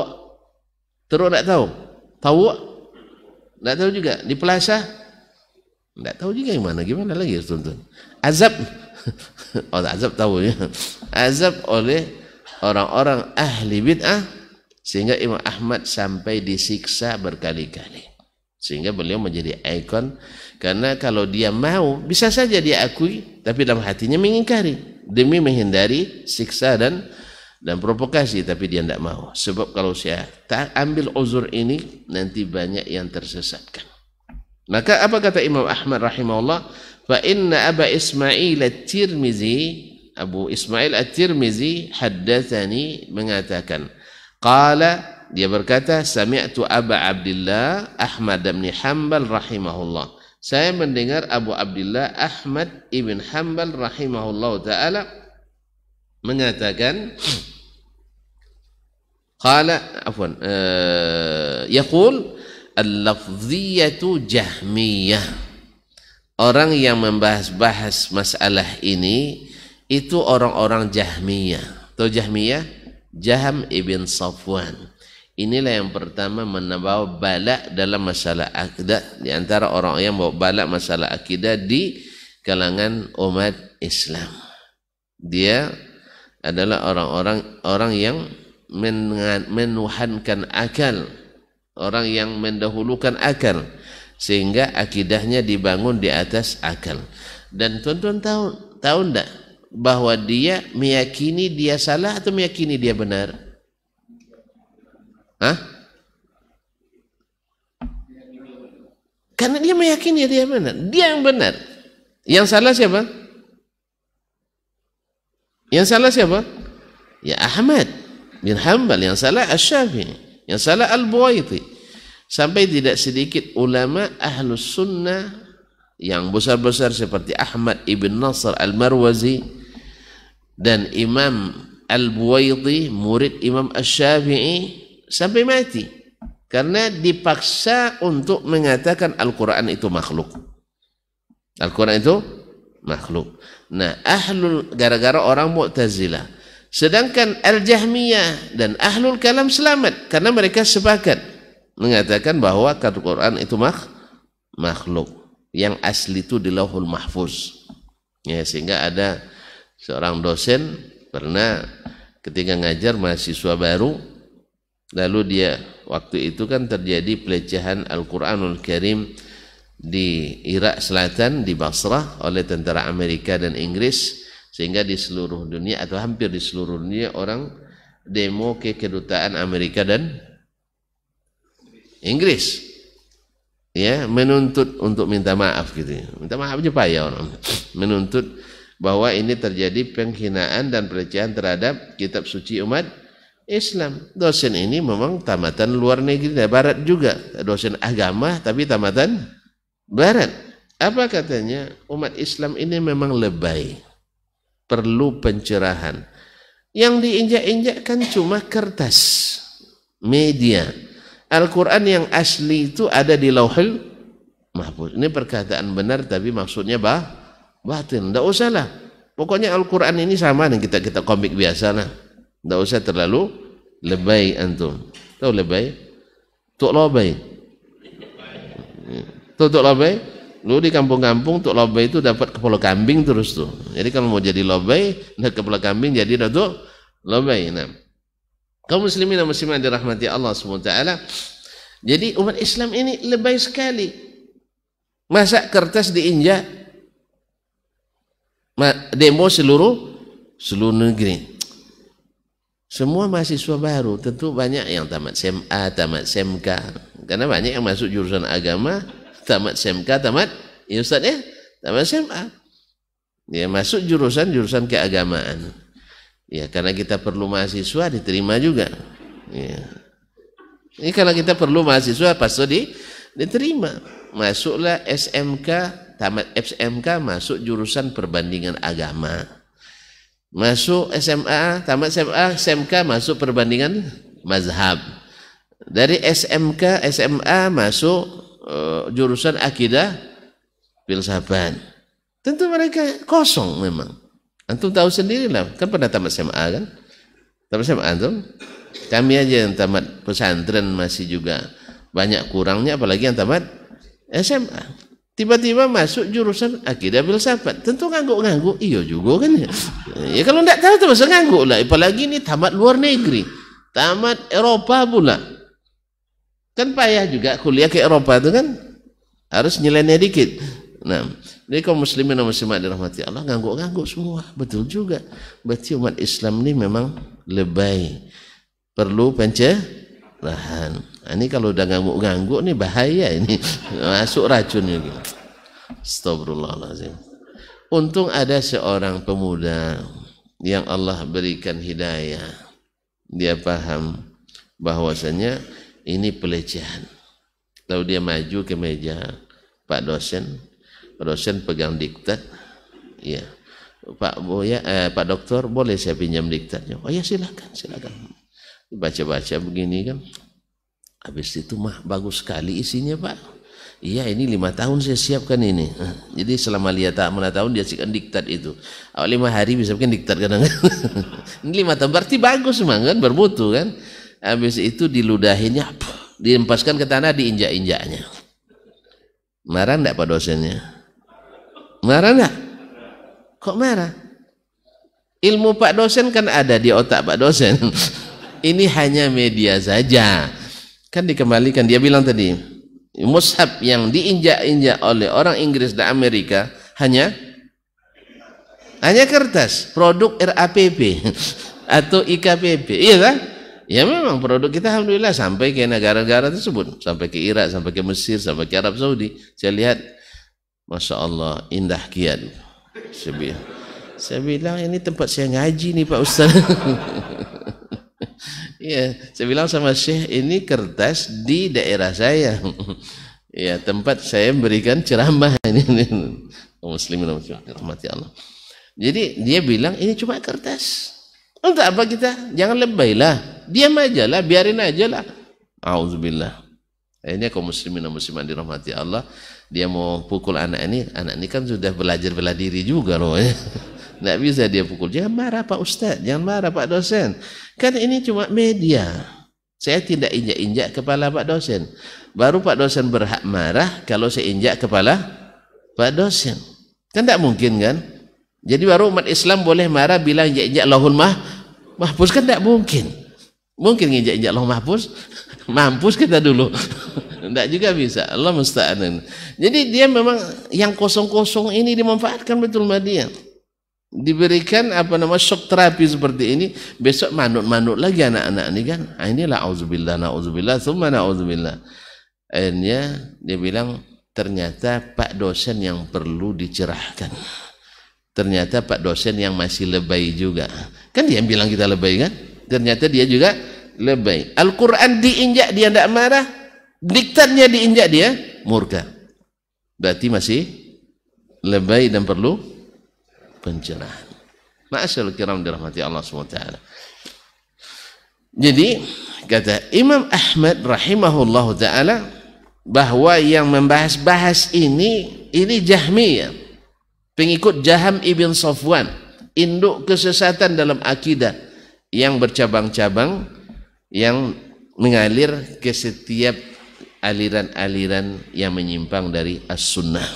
teruk tidak tahu tahu tidak tahu juga di pelasa tidak tahu juga gimana, gimana lagi ya tuntun. Azab, oh azab tahu ya. Azab oleh orang-orang ahli bid'ah sehingga Imam Ahmad sampai disiksa berkali-kali. Sehingga beliau menjadi ikon karena kalau dia mau bisa saja dia akui tapi dalam hatinya mengingkari demi menghindari siksa dan dan provokasi tapi dia tidak mau sebab kalau saya tak ambil uzur ini nanti banyak yang tersesatkan Maka apa kata Imam Ahmad rahimahullah? Fa inna Aba Ismail At-Tirmizi Abu Ismail At-Tirmizi haddatsani mengatakan qala dia berkata sami'tu Aba Abdullah Ahmad bin Hanbal rahimahullah saya mendengar Abu Abdullah Ahmad ibn Hanbal rahimahullah taala mengatakan qala afwan uh, yaqul al-lafziyatu jahmiyah orang yang membahas-bahas masalah ini itu orang-orang jahmiyah atau jahmiyah Jaham ibn Safwan inilah yang pertama menambah balak dalam masalah akidah di antara orang yang bawa balak masalah akidah di kalangan umat Islam dia adalah orang-orang orang yang menuhankan akal orang yang mendahulukan akal sehingga akidahnya dibangun di atas akal dan tuan-tuan tahu tahu enggak bahwa dia meyakini dia salah atau meyakini dia benar Hah? Karena dia meyakini dia benar. Dia yang benar. Yang salah siapa? Yang salah siapa? Ya Ahmad bin Hanbal. Yang salah asy yang salah Al-Buwaiti. Sampai tidak sedikit ulama ahlus sunnah yang besar-besar seperti Ahmad ibn Nasr al-Marwazi dan Imam al-Buwaiti, murid Imam al syafii sampai mati karena dipaksa untuk mengatakan Al-Qur'an itu makhluk. Al-Qur'an itu makhluk. Nah, ahlul gara-gara orang Mu'tazilah Sedangkan Al-Jahmiyah dan Ahlul Kalam selamat karena mereka sepakat mengatakan bahwa Al-Quran itu mak makhluk yang asli itu di Lauhul Mahfuz. Ya, sehingga ada seorang dosen pernah ketika ngajar mahasiswa baru lalu dia waktu itu kan terjadi pelecehan Al-Qur'anul Karim di Irak Selatan di Basrah oleh tentara Amerika dan Inggris sehingga di seluruh dunia atau hampir di seluruh dunia orang demo ke kedutaan Amerika dan Inggris. Ya, menuntut untuk minta maaf gitu. Ya. Minta maaf aja payah orang. Menuntut bahwa ini terjadi penghinaan dan pelecehan terhadap kitab suci umat Islam. Dosen ini memang tamatan luar negeri, nah, barat juga. Dosen agama tapi tamatan barat. Apa katanya? Umat Islam ini memang lebay perlu pencerahan. Yang diinjak-injak kan cuma kertas, media. Al-Quran yang asli itu ada di lauhul mahfuz. Ini perkataan benar tapi maksudnya bah, batin. Tidak lah Pokoknya Al-Quran ini sama dengan kita kita komik biasa lah. Tidak usah terlalu lebay antum. Tahu lebay? Tuk lebay. Tuh tuk lebay? lu di kampung-kampung tuh lobby itu dapat kepala kambing terus tuh. Jadi kalau mau jadi lobby, nah kepala kambing jadi tuh lobby. Nah. Kaum muslimin dan muslimat dirahmati Allah SWT. Jadi umat Islam ini lebay sekali. Masa kertas diinjak demo seluruh seluruh negeri. Semua mahasiswa baru tentu banyak yang tamat SMA, tamat SMK. Karena banyak yang masuk jurusan agama, tamat SMK, tamat ya Ustaz ya, tamat SMA. Ya masuk jurusan-jurusan keagamaan. Ya karena kita perlu mahasiswa diterima juga. Ya. Ini karena kita perlu mahasiswa pasti di, diterima. Masuklah SMK, tamat SMK masuk jurusan perbandingan agama. Masuk SMA, tamat SMA, SMK masuk perbandingan mazhab. Dari SMK, SMA masuk Eh, jurusan akidah filsafat. Tentu mereka kosong memang. Antum tahu sendiri lah, kan pernah tamat SMA kan? Tamat SMA antum? Kami aja yang tamat pesantren masih juga banyak kurangnya apalagi yang tamat SMA. Tiba-tiba masuk jurusan akidah filsafat. Tentu ngangguk-ngangguk. Iya juga kan ya. ya kalau tidak tahu terus ngangguk lah. Apalagi ini tamat luar negeri. Tamat Eropa pula kan payah juga kuliah ke Eropa itu kan harus nyeleneh dikit nah jadi kaum muslimin dan muslimat dirahmati Allah ngangguk-ngangguk semua betul juga berarti umat Islam ini memang lebay perlu pencerahan nah, ini kalau udah ngangguk-ngangguk nih bahaya ini masuk racun ini Astagfirullahaladzim untung ada seorang pemuda yang Allah berikan hidayah dia paham bahwasanya ini pelecehan. Lalu dia maju ke meja Pak dosen, Pak dosen pegang diktat, ya. Pak Boya, eh, Pak Dokter boleh saya pinjam diktatnya? Oh ya silakan, silakan. Baca-baca begini kan. Habis itu mah bagus sekali isinya Pak. Iya ini lima tahun saya siapkan ini. Jadi selama lihat tak mana tahun dia siapkan diktat itu. Awal lima hari bisa bikin diktat kadang-kadang. ini lima tahun berarti bagus memang kan bermutu kan habis itu diludahinnya, diempaskan ke tanah diinjak-injaknya marah enggak pak dosennya marah enggak kok marah ilmu pak dosen kan ada di otak pak dosen ini hanya media saja kan dikembalikan dia bilang tadi mushab yang diinjak-injak oleh orang Inggris dan Amerika hanya hanya kertas produk RAPP atau IKPP iya kan Ya memang produk kita alhamdulillah sampai ke negara-negara tersebut, sampai ke Irak, sampai ke Mesir, sampai ke Arab Saudi. Saya lihat, masya Allah indah kian. Saya bilang, saya bilang ini tempat saya ngaji nih Pak Ustaz. Ya, saya bilang sama Syekh ini kertas di daerah saya. ya, tempat saya berikan ceramah ini. Muslimin Allah. Jadi dia bilang ini cuma kertas. Untuk apa kita? Jangan lebaylah. Diam aja lah, biarin aja lah. Auzubillah. Akhirnya kaum muslimin dan muslimat dirahmati Allah, dia mau pukul anak ini, anak ini kan sudah belajar bela diri juga loh ya. Nggak bisa dia pukul. Jangan marah Pak Ustadz, jangan marah Pak dosen. Kan ini cuma media. Saya tidak injak-injak kepala Pak dosen. Baru Pak dosen berhak marah kalau saya injak kepala Pak dosen. Kan tidak mungkin kan? Jadi baru umat Islam boleh marah bilang injak-injak lahul mah, mahpus kan tidak mungkin. Mungkin injak-injak lahul mahpus, mampus kita dulu. Tidak juga bisa, Allah musta'anin. Jadi dia memang yang kosong-kosong ini dimanfaatkan betul madia, Diberikan apa nama shock terapi seperti ini, besok manut-manut lagi anak-anak ini kan. Ah, inilah auzubillah, nauzubillah, summa nauzubillah. Akhirnya dia bilang, ternyata pak dosen yang perlu dicerahkan ternyata Pak dosen yang masih lebay juga kan dia yang bilang kita lebay kan ternyata dia juga lebay Al-Quran diinjak dia tidak marah diktatnya diinjak dia murka berarti masih lebay dan perlu pencerahan Ma'asyal kiram dirahmati Allah SWT jadi kata Imam Ahmad rahimahullah taala bahwa yang membahas-bahas ini ini Jahmiyah pengikut Jaham ibn Safwan induk kesesatan dalam akidah yang bercabang-cabang yang mengalir ke setiap aliran-aliran yang menyimpang dari as-sunnah.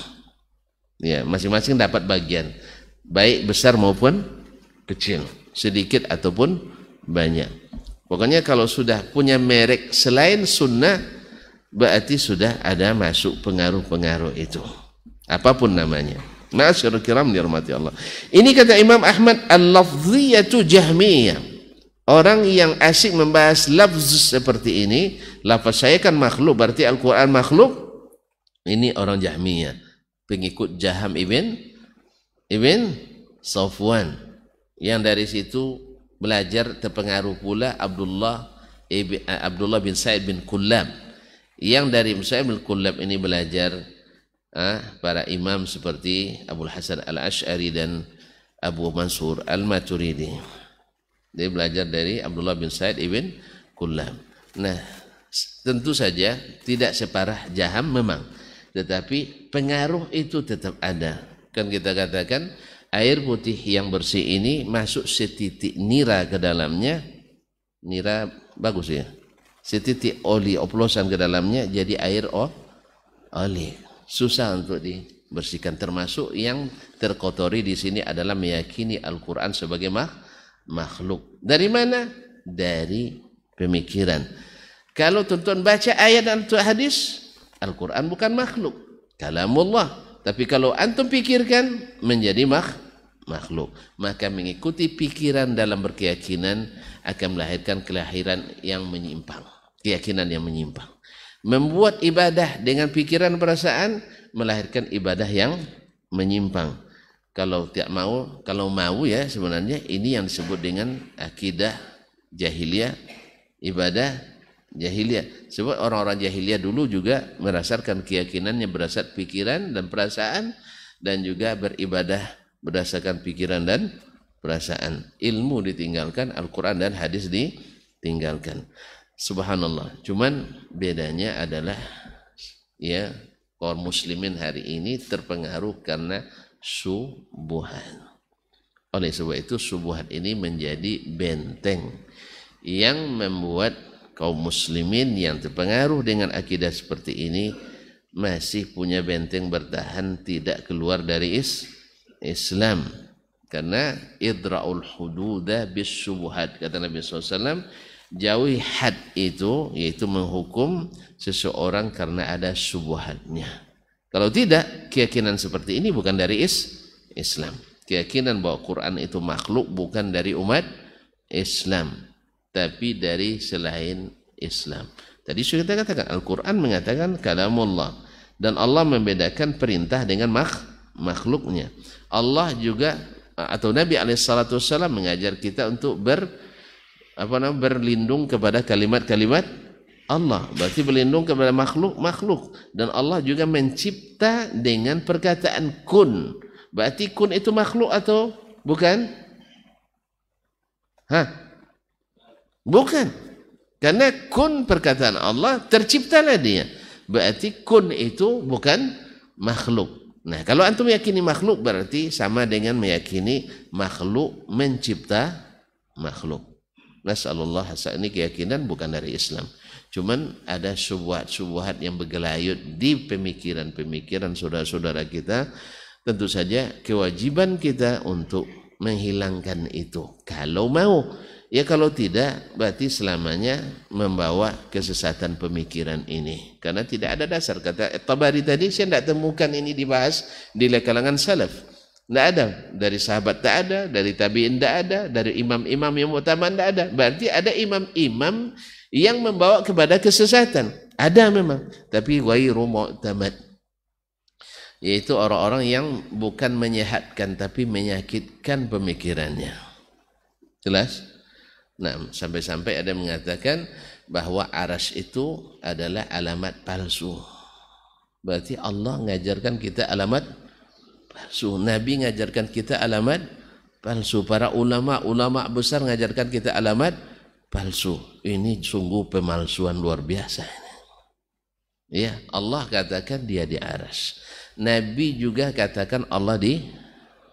Ya, masing-masing dapat bagian, baik besar maupun kecil, sedikit ataupun banyak. Pokoknya kalau sudah punya merek selain sunnah, berarti sudah ada masuk pengaruh-pengaruh itu. Apapun namanya. Ma'asyarul kiram dirahmati Allah. Ini kata Imam Ahmad, al-lafziyatu jahmiyah. Orang yang asik membahas lafaz seperti ini, lafaz saya kan makhluk, berarti Al-Quran makhluk. Ini orang jahmiyah. Pengikut Jaham Ibn, Ibn Safwan. Yang dari situ belajar terpengaruh pula Abdullah Ibn, eh, Abdullah bin Sa'id bin Kullab. Yang dari Sa'id bin Kullab ini belajar eh, para imam seperti Abu Hasan al Ashari dan Abu Mansur al Maturidi. Dia belajar dari Abdullah bin Said ibn Kullam. Nah, tentu saja tidak separah Jaham memang, tetapi pengaruh itu tetap ada. Kan kita katakan air putih yang bersih ini masuk setitik nira ke dalamnya. Nira bagus ya. Setitik oli oplosan ke dalamnya jadi air oli susah untuk dibersihkan termasuk yang terkotori di sini adalah meyakini Al-Qur'an sebagai makhluk. Dari mana? Dari pemikiran. Kalau tuntun baca ayat dan hadis, Al-Qur'an bukan makhluk, kalamullah. Tapi kalau antum pikirkan menjadi mak makhluk. Maka mengikuti pikiran dalam berkeyakinan akan melahirkan kelahiran yang menyimpang. Keyakinan yang menyimpang membuat ibadah dengan pikiran perasaan melahirkan ibadah yang menyimpang. Kalau tidak mau, kalau mau ya sebenarnya ini yang disebut dengan akidah jahiliyah, ibadah jahiliyah. Sebab orang-orang jahiliyah dulu juga merasakan keyakinannya berdasar pikiran dan perasaan dan juga beribadah berdasarkan pikiran dan perasaan. Ilmu ditinggalkan, Al-Qur'an dan hadis ditinggalkan. Subhanallah. Cuman bedanya adalah ya kaum muslimin hari ini terpengaruh karena subuhan. Oleh sebab itu subuhan ini menjadi benteng yang membuat kaum muslimin yang terpengaruh dengan akidah seperti ini masih punya benteng bertahan tidak keluar dari is Islam karena idraul hududa bis subuhat kata Nabi SAW jauhi had itu yaitu menghukum seseorang karena ada subuhannya Kalau tidak, keyakinan seperti ini bukan dari is Islam. Keyakinan bahwa Quran itu makhluk bukan dari umat Islam, tapi dari selain Islam. Tadi sudah kita katakan Al-Quran mengatakan kalamullah dan Allah membedakan perintah dengan makhluk makhluknya. Allah juga atau Nabi alaihissalatu mengajar kita untuk ber apa namanya berlindung kepada kalimat-kalimat Allah berarti berlindung kepada makhluk makhluk dan Allah juga mencipta dengan perkataan kun berarti kun itu makhluk atau bukan Hah? bukan karena kun perkataan Allah terciptalah dia berarti kun itu bukan makhluk nah kalau antum meyakini makhluk berarti sama dengan meyakini makhluk mencipta makhluk Nas'alullah ini keyakinan bukan dari Islam. Cuman ada subuhat-subuhat yang bergelayut di pemikiran-pemikiran saudara-saudara kita. Tentu saja kewajiban kita untuk menghilangkan itu. Kalau mau, ya kalau tidak berarti selamanya membawa kesesatan pemikiran ini. Karena tidak ada dasar. Kata Tabari tadi saya tidak temukan ini dibahas di kalangan salaf. Tidak ada. Dari sahabat tak ada, dari tabi'in tidak ada, dari imam-imam yang utama tidak ada. Berarti ada imam-imam yang membawa kepada kesesatan. Ada memang. Tapi wairu mu'tamad. Yaitu orang-orang yang bukan menyehatkan tapi menyakitkan pemikirannya. Jelas? Nah, sampai-sampai ada mengatakan bahwa aras itu adalah alamat palsu. Berarti Allah mengajarkan kita alamat palsu. Nabi mengajarkan kita alamat palsu. Para ulama-ulama besar mengajarkan kita alamat palsu. Ini sungguh pemalsuan luar biasa. Ya, Allah katakan dia di aras. Nabi juga katakan Allah di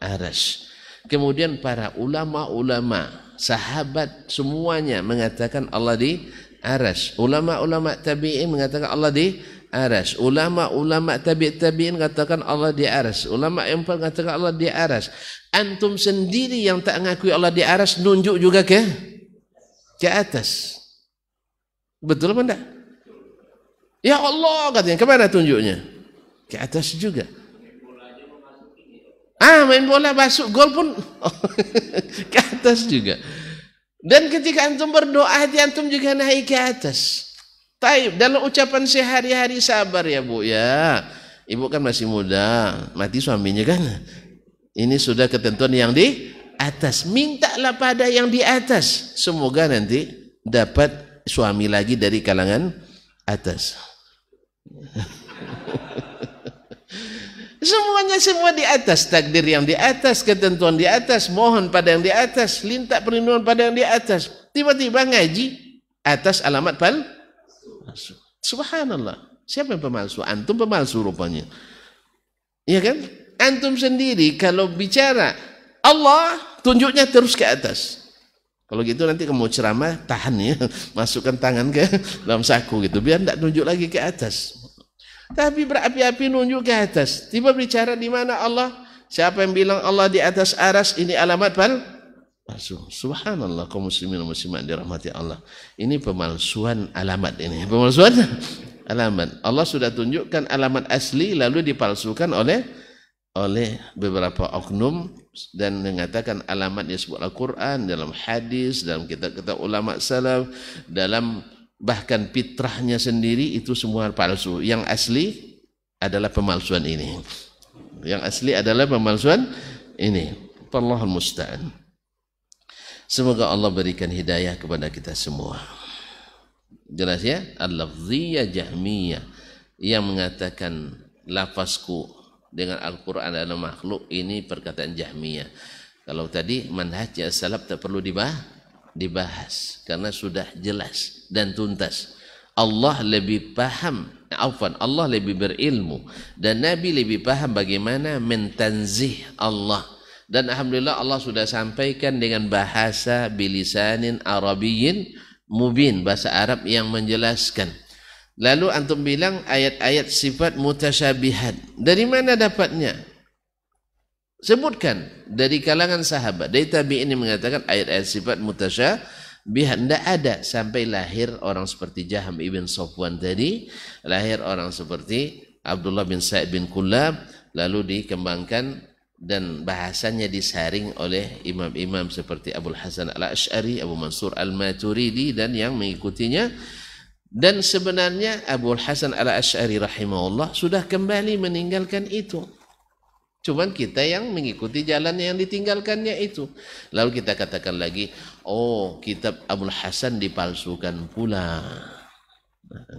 aras. Kemudian para ulama-ulama, sahabat semuanya mengatakan Allah di aras. Ulama-ulama tabi'in mengatakan Allah di aras. Ulama-ulama tabi' tabi'in katakan Allah di aras. Ulama yang empat katakan Allah di aras. Antum sendiri yang tak mengakui Allah di aras nunjuk juga ke ke atas. Betul apa enggak? Ya Allah katanya, kemana tunjuknya? Ke atas juga. Ah, main bola masuk gol pun ke atas juga. Dan ketika antum berdoa, hati antum juga naik ke atas. Taib dalam ucapan sehari-hari sabar ya bu ya. Ibu kan masih muda, mati suaminya kan. Ini sudah ketentuan yang di atas. Mintalah pada yang di atas. Semoga nanti dapat suami lagi dari kalangan atas. Semuanya semua di atas, takdir yang di atas, ketentuan di atas, mohon pada yang di atas, lintak perlindungan pada yang di atas. Tiba-tiba ngaji atas alamat pal pemalsu. Subhanallah. Siapa yang pemalsu? Antum pemalsu rupanya. Iya kan? Antum sendiri kalau bicara Allah tunjuknya terus ke atas. Kalau gitu nanti kamu ceramah tahan ya, masukkan tangan ke dalam saku gitu biar tidak tunjuk lagi ke atas. Tapi berapi-api nunjuk ke atas. Tiba bicara di mana Allah? Siapa yang bilang Allah di atas aras ini alamat bal palsu. Subhanallah kaum muslimin muslimat dirahmati Allah. Ini pemalsuan alamat ini. Pemalsuan alamat. Allah sudah tunjukkan alamat asli lalu dipalsukan oleh oleh beberapa oknum dan mengatakan alamat disebut Al-Quran dalam hadis dalam kitab-kitab ulama salaf dalam bahkan fitrahnya sendiri itu semua palsu yang asli adalah pemalsuan ini yang asli adalah pemalsuan ini Allahul musta'an Semoga Allah berikan hidayah kepada kita semua. Jelas ya? Al-lafziyah jahmiyah yang mengatakan lafazku dengan Al-Quran adalah makhluk ini perkataan jahmiyah. Kalau tadi ya salaf tak perlu dibahas, dibahas karena sudah jelas dan tuntas. Allah lebih paham, afwan, Allah lebih berilmu dan Nabi lebih paham bagaimana mentanzih Allah dan alhamdulillah Allah sudah sampaikan dengan bahasa bilisanin Arabiyin mubin bahasa Arab yang menjelaskan. Lalu antum bilang ayat-ayat sifat mutasyabihat. Dari mana dapatnya? Sebutkan dari kalangan sahabat. Dari tabi ini mengatakan ayat-ayat sifat mutasyabihat. Tidak ada sampai lahir orang seperti Jaham ibn Sofwan tadi. Lahir orang seperti Abdullah bin Sa'id bin Kulab. Lalu dikembangkan dan bahasanya disaring oleh imam-imam seperti Abu Hasan Al Ashari, Abu Mansur Al Maturidi dan yang mengikutinya. Dan sebenarnya Abu Hasan Al Ashari rahimahullah sudah kembali meninggalkan itu. Cuma kita yang mengikuti jalan yang ditinggalkannya itu. Lalu kita katakan lagi, oh kitab Abu Hasan dipalsukan pula.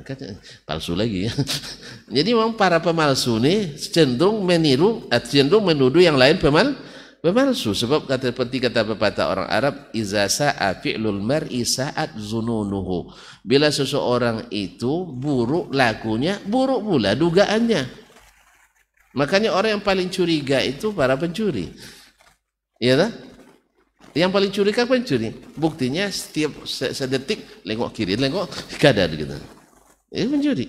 Kan, palsu lagi ya. Jadi memang para pemalsu ini cenderung meniru, eh, cenderung menuduh yang lain pemal, pemalsu. Sebab kata peti kata pepatah orang Arab, izasa afilul fi'lul mar'i sa'at zununuhu. Bila seseorang itu buruk lakunya, buruk pula dugaannya. Makanya orang yang paling curiga itu para pencuri. Iya tak? Yang paling curiga kan pencuri. Buktinya setiap sedetik lengok kiri, lengok kanan gitu. Ini eh, mencuri.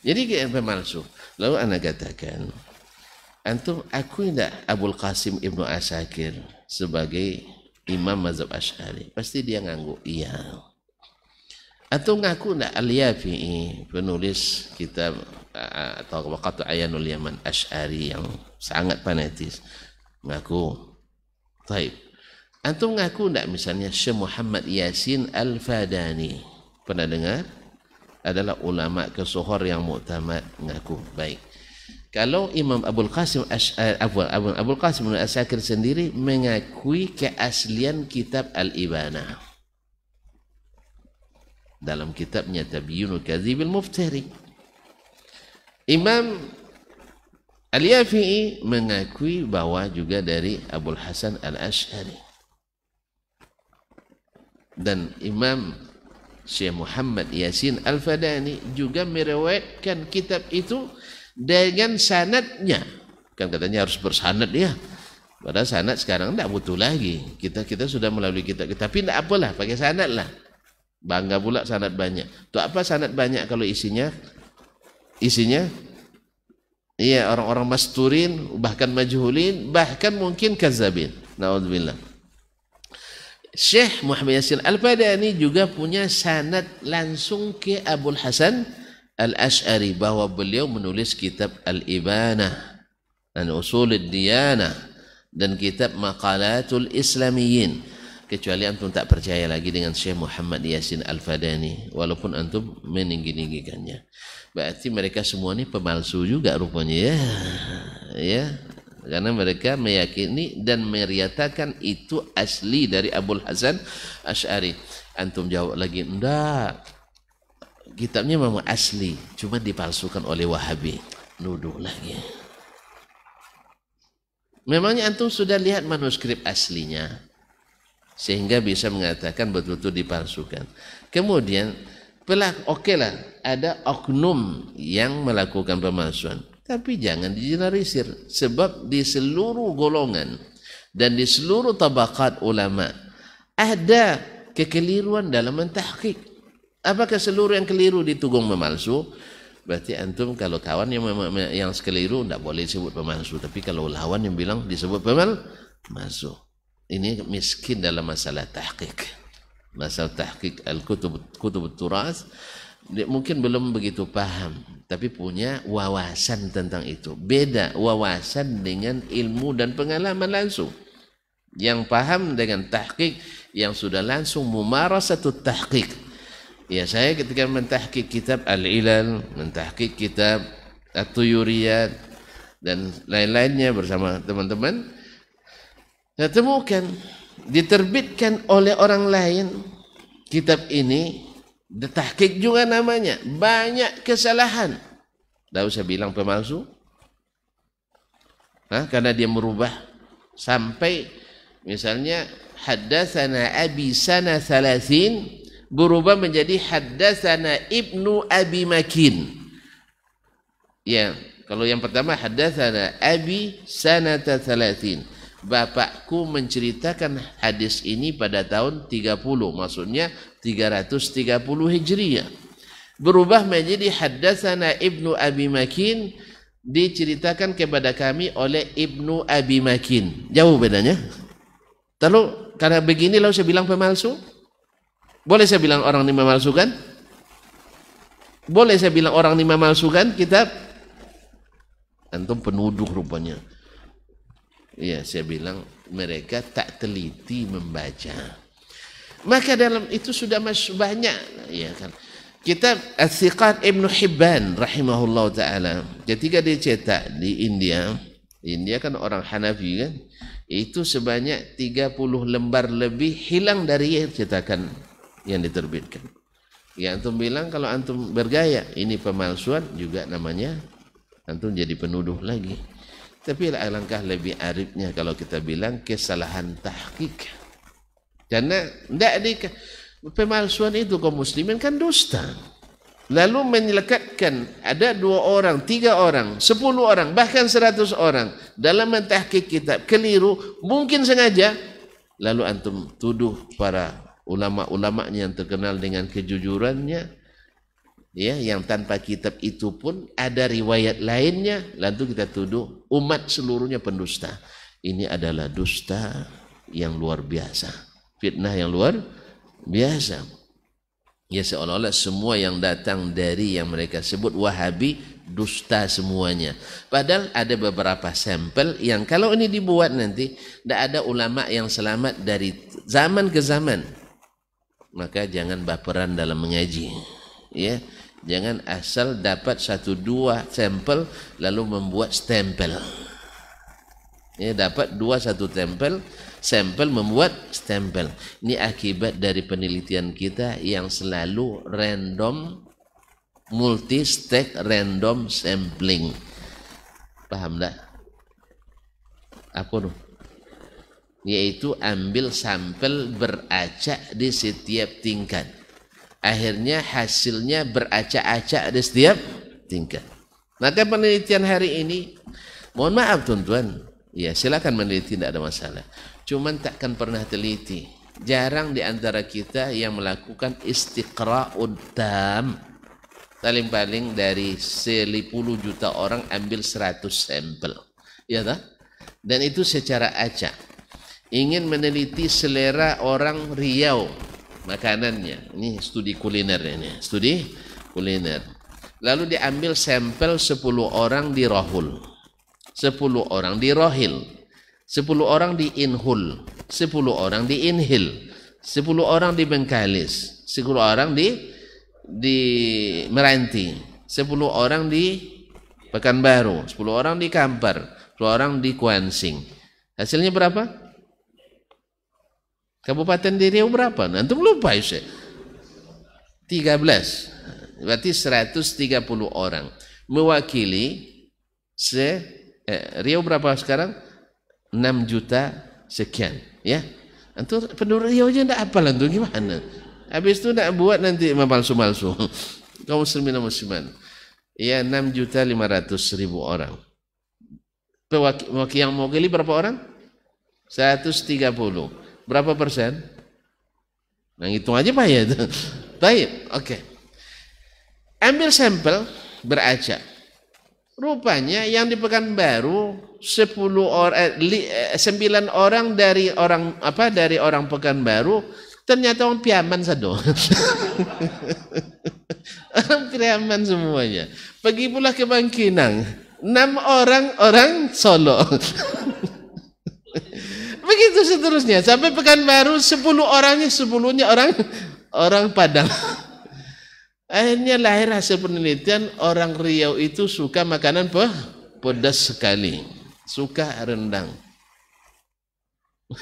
Jadi GMP palsu. Lalu anak katakan, antum aku tidak Abul Qasim Ibnu Asakir sebagai imam mazhab Asy'ari. Pasti dia ngangguk. Iya. Atau ngaku tidak Al-Yafi'i penulis kitab eh, atau Waqatu Ayanul Yaman Asy'ari yang sangat fanatis ngaku. Taib. Antum ngaku tidak misalnya Syekh Muhammad Yasin Al-Fadani. Pernah dengar? adalah ulama kesohor yang muktamad mengaku baik. Kalau Imam Abdul Qasim Abdul eh, Abdul Abdul Qasim Al Asakir sendiri mengakui keaslian kitab Al Ibana dalam kitabnya Tabiyyun Kadhib Muftari. Imam Al Yafi'i mengakui bahawa juga dari Abdul Hasan Al Ashari dan Imam Syekh Muhammad Yasin Al-Fadani juga meriwayatkan kitab itu dengan sanatnya kan katanya harus bersanad ya Padahal sanad sekarang tidak butuh lagi kita kita sudah melalui kitab tapi tidak apalah pakai sanad lah bangga pula sanad banyak Itu apa sanad banyak kalau isinya isinya iya orang-orang masturin bahkan majhulin bahkan mungkin kazabin naudzubillah Syekh Muhammad Yasir Al-Badani juga punya sanad langsung ke Abul Hasan Al-Ash'ari bahwa beliau menulis kitab Al-Ibanah dan Usul Diyanah dan kitab Maqalatul Islamiyin kecuali antum tak percaya lagi dengan Syekh Muhammad Yasin Al-Fadani walaupun antum meninggi-ninggikannya berarti mereka semua ini pemalsu juga rupanya ya ya karena mereka meyakini dan meriatakan itu asli dari Abul Hasan Ash'ari antum jawab lagi enggak kitabnya memang asli cuma dipalsukan oleh Wahabi nuduh lagi memangnya antum sudah lihat manuskrip aslinya sehingga bisa mengatakan betul-betul dipalsukan kemudian pelak, oke okay lah ada oknum yang melakukan pemalsuan tapi jangan digeneralisir sebab di seluruh golongan dan di seluruh tabakat ulama ada kekeliruan dalam mentahqiq apakah seluruh yang keliru ditugung memalsu berarti antum kalau kawan yang yang keliru tidak boleh sebut pemalsu tapi kalau lawan yang bilang disebut pemalsu ini miskin dalam masalah tahqiq masalah tahqiq al-kutub kutub turas -kutub mungkin belum begitu paham tapi punya wawasan tentang itu beda wawasan dengan ilmu dan pengalaman langsung yang paham dengan tahqiq yang sudah langsung mumarasatu tahqiq ya saya ketika mentahqiq kitab al-ilal mentahqiq kitab at-tuyuriyat dan lain-lainnya bersama teman-teman saya temukan diterbitkan oleh orang lain kitab ini Tahkik juga namanya. Banyak kesalahan. Tidak usah bilang pemalsu. Nah, karena dia merubah sampai misalnya haddatsana abi sana salasin berubah menjadi haddatsana ibnu abi makin. Ya, kalau yang pertama haddatsana abi sana salasin. Bapakku menceritakan hadis ini pada tahun 30. Maksudnya 330 Hijriah. Berubah menjadi haddatsana Ibnu Abi Makin diceritakan kepada kami oleh Ibnu Abi Makin. Jauh bedanya. Lalu karena begini lalu saya bilang pemalsu? Boleh saya bilang orang ini memalsukan? Boleh saya bilang orang ini memalsukan kitab? Antum penuduh rupanya. Iya, saya bilang mereka tak teliti membaca. Maka dalam itu sudah masuk banyak ya kan. Kitab As-Siqat Ibn Hibban rahimahullah taala ketika dicetak di India, India kan orang Hanafi kan, itu sebanyak 30 lembar lebih hilang dari cetakan yang diterbitkan. Ya antum bilang kalau antum bergaya ini pemalsuan juga namanya antum jadi penuduh lagi. Tapi alangkah lebih arifnya kalau kita bilang kesalahan tahqiq. Karena tidak di pemalsuan itu kaum muslimin kan dusta. Lalu menyelekatkan ada dua orang, tiga orang, sepuluh orang, bahkan seratus orang dalam mentahkik kitab keliru, mungkin sengaja. Lalu antum tuduh para ulama-ulamanya yang terkenal dengan kejujurannya, ya yang tanpa kitab itu pun ada riwayat lainnya, lalu kita tuduh umat seluruhnya pendusta. Ini adalah dusta yang luar biasa fitnah yang luar biasa ya seolah-olah semua yang datang dari yang mereka sebut wahabi dusta semuanya padahal ada beberapa sampel yang kalau ini dibuat nanti tidak ada ulama yang selamat dari zaman ke zaman maka jangan baperan dalam mengaji ya jangan asal dapat satu dua sampel lalu membuat stempel ya dapat dua satu sampel sampel membuat stempel. Ini akibat dari penelitian kita yang selalu random multi stake random sampling. Paham enggak? Apa tuh? Yaitu ambil sampel beracak di setiap tingkat. Akhirnya hasilnya beracak-acak di setiap tingkat. Maka penelitian hari ini, mohon maaf tuan-tuan, Ya silakan meneliti tidak ada masalah. Cuman takkan pernah teliti. Jarang di antara kita yang melakukan istiqra'ud tam. Paling-paling dari 10 juta orang ambil 100 sampel. Ya tak? Dan itu secara acak. Ingin meneliti selera orang Riau makanannya. Ini studi kuliner ini, studi kuliner. Lalu diambil sampel 10 orang di Rohul sepuluh orang di rohil, sepuluh orang di inhul, sepuluh orang di inhil, sepuluh orang di bengkalis, sepuluh orang di di Meranti, sepuluh orang di Pekanbaru, sepuluh orang di Kampar, sepuluh orang di Kuansing. Hasilnya berapa? Kabupaten di Riau berapa? Nanti nah, lupa ya. 13. Berarti 130 orang mewakili se eh, Riau berapa sekarang? 6 juta sekian ya itu penduduk Riau je tak apa lah gimana habis tu nak buat nanti memalsu-malsu kaum muslimin dan muslimat ya 6 juta 500 ribu orang pewakil yang mewakili berapa orang? 130 berapa persen? nah hitung aja payah itu baik oke okay. ambil sampel beracak Rupanya yang di Pekanbaru 10 orang eh, 9 eh, orang dari orang apa dari orang Pekanbaru ternyata orang Piaman sado. orang Piaman semuanya. Pergi pula ke Bangkinang. enam orang orang Solo. Begitu seterusnya sampai Pekanbaru 10 orangnya 10-nya orang orang Padang. Akhirnya lahir hasil penelitian orang Riau itu suka makanan pe pedas sekali, suka rendang.